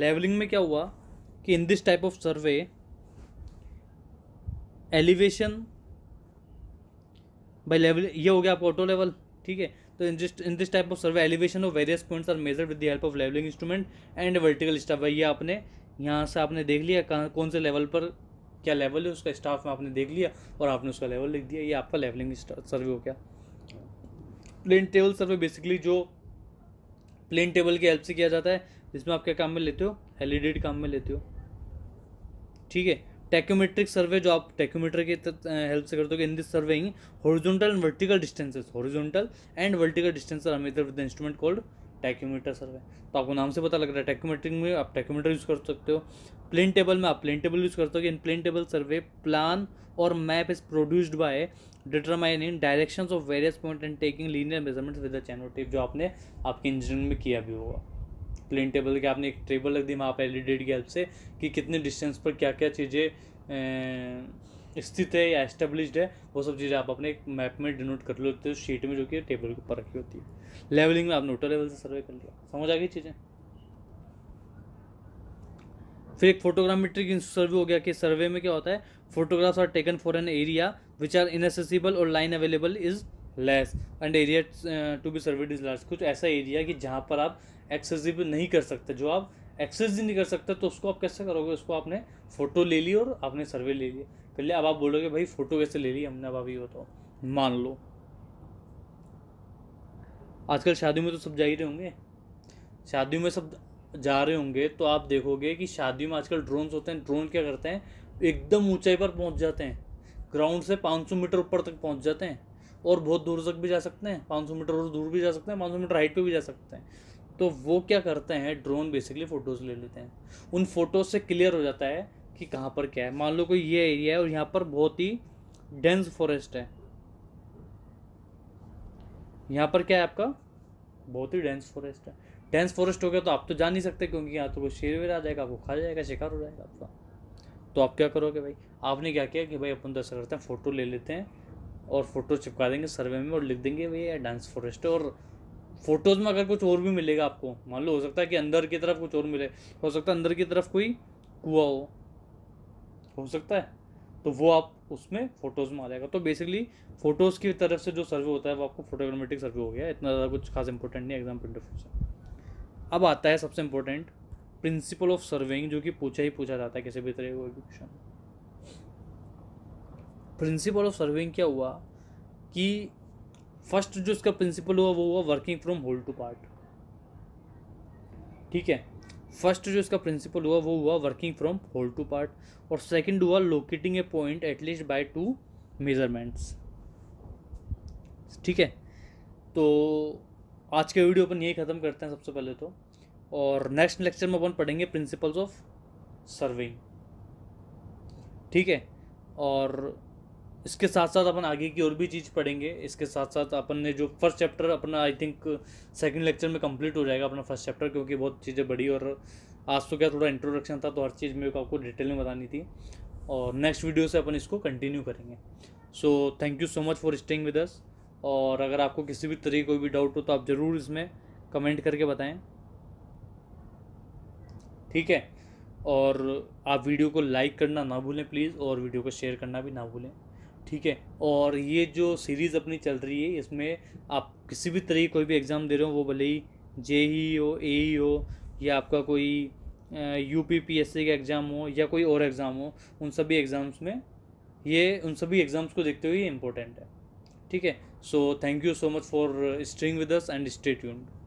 लेवलिंग में क्या हुआ कि in this type of survey elevation by level ये हो गया आपका ऑटो लेवल ठीक है तो in this in this type of survey elevation of various points are measure with the help of levelling instrument and vertical staff ये आपने यहाँ से आपने देख लिया कौन से लेवल पर क्या लेवल है उसका स्टाफ में आपने देख लिया और आपने उसका लेवल लिख दिया ये आपका लेवलिंग सर्वे हो गया प्लेन टेबल सर्वे बेसिकली जो प्लेन टेबल की हेल्प से किया जाता है जिसमें आप क्या काम में लेते हो हेलीडेड काम में लेते हो ठीक है टेक्योमेट्रिक सर्वे जो आप टेक्योमीटर की हेल्प से करते हो इन दिस ही horizontal and vertical distances horizontal and vertical distance हमें इधर with instrument called tacheometer survey तो आपको नाम से पता लग रहा है टैक्यूमेटरिंग में आप टैक्यूमीटर यूज़ कर सकते हो प्लेन टेबल में आप प्लेन टेबल यूज़ कर सकते हो in plane table survey plan और map is produced by in direction of various point and taking linear measurements with the tape जो आपने आपके इंजीनियरिंग में किया भी होगा प्लेन टेबल के आपने एक टेबल रख दी वहाँ पर एलिडेट की हेल्प से कि कितने डिस्टेंस पर क्या क्या चीज़ें स्थित है या एस्टेब्लिश्ड है वो सब चीज़ें आप अपने मैप में डिनोट कर लेते हो शीट में जो कि टेबल के ऊपर रखी होती है लेवलिंग में आपने ऑटो लेवल से सर्वे कर लिया समझ आ गई चीज़ें फिर एक फोटोग्रामेट्रिक सर्वे हो गया कि सर्वे में क्या होता है photographs are taken for an area which are inaccessible और line available is less and area to be surveyed is large कुछ ऐसा एरिया कि जहाँ पर आप एक्सेसिबल नहीं कर सकते जो आप एक्सेस ही नहीं कर सकते तो उसको आप कैसे करोगे उसको आपने फ़ोटो ले ली और आपने सर्वे ले लिया पहले अब आप बोलोगे भाई फ़ोटो कैसे ले ली हमने अब अभी हो तो मान लो आजकल शादियों में तो सब जा ही रहे होंगे शादियों में सब जा रहे होंगे तो आप देखोगे कि शादियों में आजकल ड्रोन्स होते हैं ड्रोन क्या करते हैं एकदम ऊंचाई पर पहुंच जाते हैं ग्राउंड से 500 मीटर ऊपर तक पहुंच जाते हैं और बहुत दूर तक भी जा सकते हैं 500 मीटर और दूर भी जा सकते हैं 500 मीटर हाइट पे भी जा सकते हैं तो वो क्या करते हैं ड्रोन बेसिकली फ़ोटोज़ ले लेते हैं उन फ़ोटोज़ से क्लियर हो जाता है कि कहाँ पर क्या है मान लो कोई ये एरिया है और यहाँ पर बहुत ही डेंस फॉरेस्ट है यहाँ पर क्या है आपका बहुत ही डेंस फॉरेस्ट है डेंस फॉरेस्ट हो गया तो आप तो जा नहीं सकते क्योंकि यहाँ तो कोई शेर वेर आ जाएगा आपको खा जाएगा शिकार हो जाएगा आपका तो आप क्या करोगे भाई आपने क्या किया कि भाई अपन तो ऐसा करते हैं फ़ोटो ले लेते हैं और फ़ोटो चिपका देंगे सर्वे में और लिख देंगे भैया डांस फॉरेस्ट और फ़ोटोज़ में अगर कुछ और भी मिलेगा आपको मान लो हो सकता है कि अंदर की तरफ कुछ और मिले हो सकता है अंदर की तरफ कोई कुआ हो हो सकता है तो वो आप उसमें फोटोज़ में आ जाएगा तो बेसिकली फोटोज़ की तरफ से जो सर्वे होता है वो आपको फोटोग्रामेटिक सर्वे हो गया इतना ज़्यादा कुछ खास इंपॉर्टेंट नहीं एग्जाम प्रिंट से अब आता है सबसे इम्पोर्टेंट प्रिंसिपल ऑफ सर्वेइंग जो कि पूछा ही पूछा जाता है किसी भी तरह का क्वेश्चन प्रिंसिपल ऑफ सर्विंग क्या हुआ कि फर्स्ट जो इसका प्रिंसिपल हुआ वो हुआ working from whole to part ठीक है फर्स्ट जो इसका प्रिंसिपल हुआ वो हुआ working from whole to part और सेकंड हुआ locating a point at least by two measurements ठीक है तो आज के वीडियो अपन यही ख़त्म करते हैं सबसे पहले तो और नेक्स्ट लेक्चर में अपन पढ़ेंगे प्रिंसिपल्स ऑफ सर्विंग ठीक है और इसके साथ साथ अपन आगे की और भी चीज़ पढ़ेंगे इसके साथ साथ अपन ने जो फर्स्ट चैप्टर अपना आई थिंक सेकंड लेक्चर में कंप्लीट हो जाएगा अपना फर्स्ट चैप्टर क्योंकि बहुत चीज़ें बड़ी और आज तो क्या थोड़ा इंट्रोडक्शन था तो हर चीज़ मेरे को आपको डिटेल में बतानी थी और नेक्स्ट वीडियो से अपन इसको कंटिन्यू करेंगे so thank you so much for staying with us और अगर आपको किसी भी तरीके कोई भी डाउट हो तो आप ज़रूर इसमें कमेंट करके बताएं ठीक है और आप वीडियो को लाइक करना ना भूलें प्लीज़ और वीडियो को शेयर करना भी ना भूलें ठीक है और ये जो सीरीज़ अपनी चल रही है इसमें आप किसी भी तरह कोई भी एग्ज़ाम दे रहे हो वो भले ही जे ही e हो ए ही e हो या आपका कोई U P P S C का एग्ज़ाम हो या कोई और एग्ज़ाम हो उन सभी एग्ज़ाम्स में ये उन सभी एग्ज़ाम्स को देखते हुए इम्पोर्टेंट है ठीक है so thank you so much for staying with us and stay tuned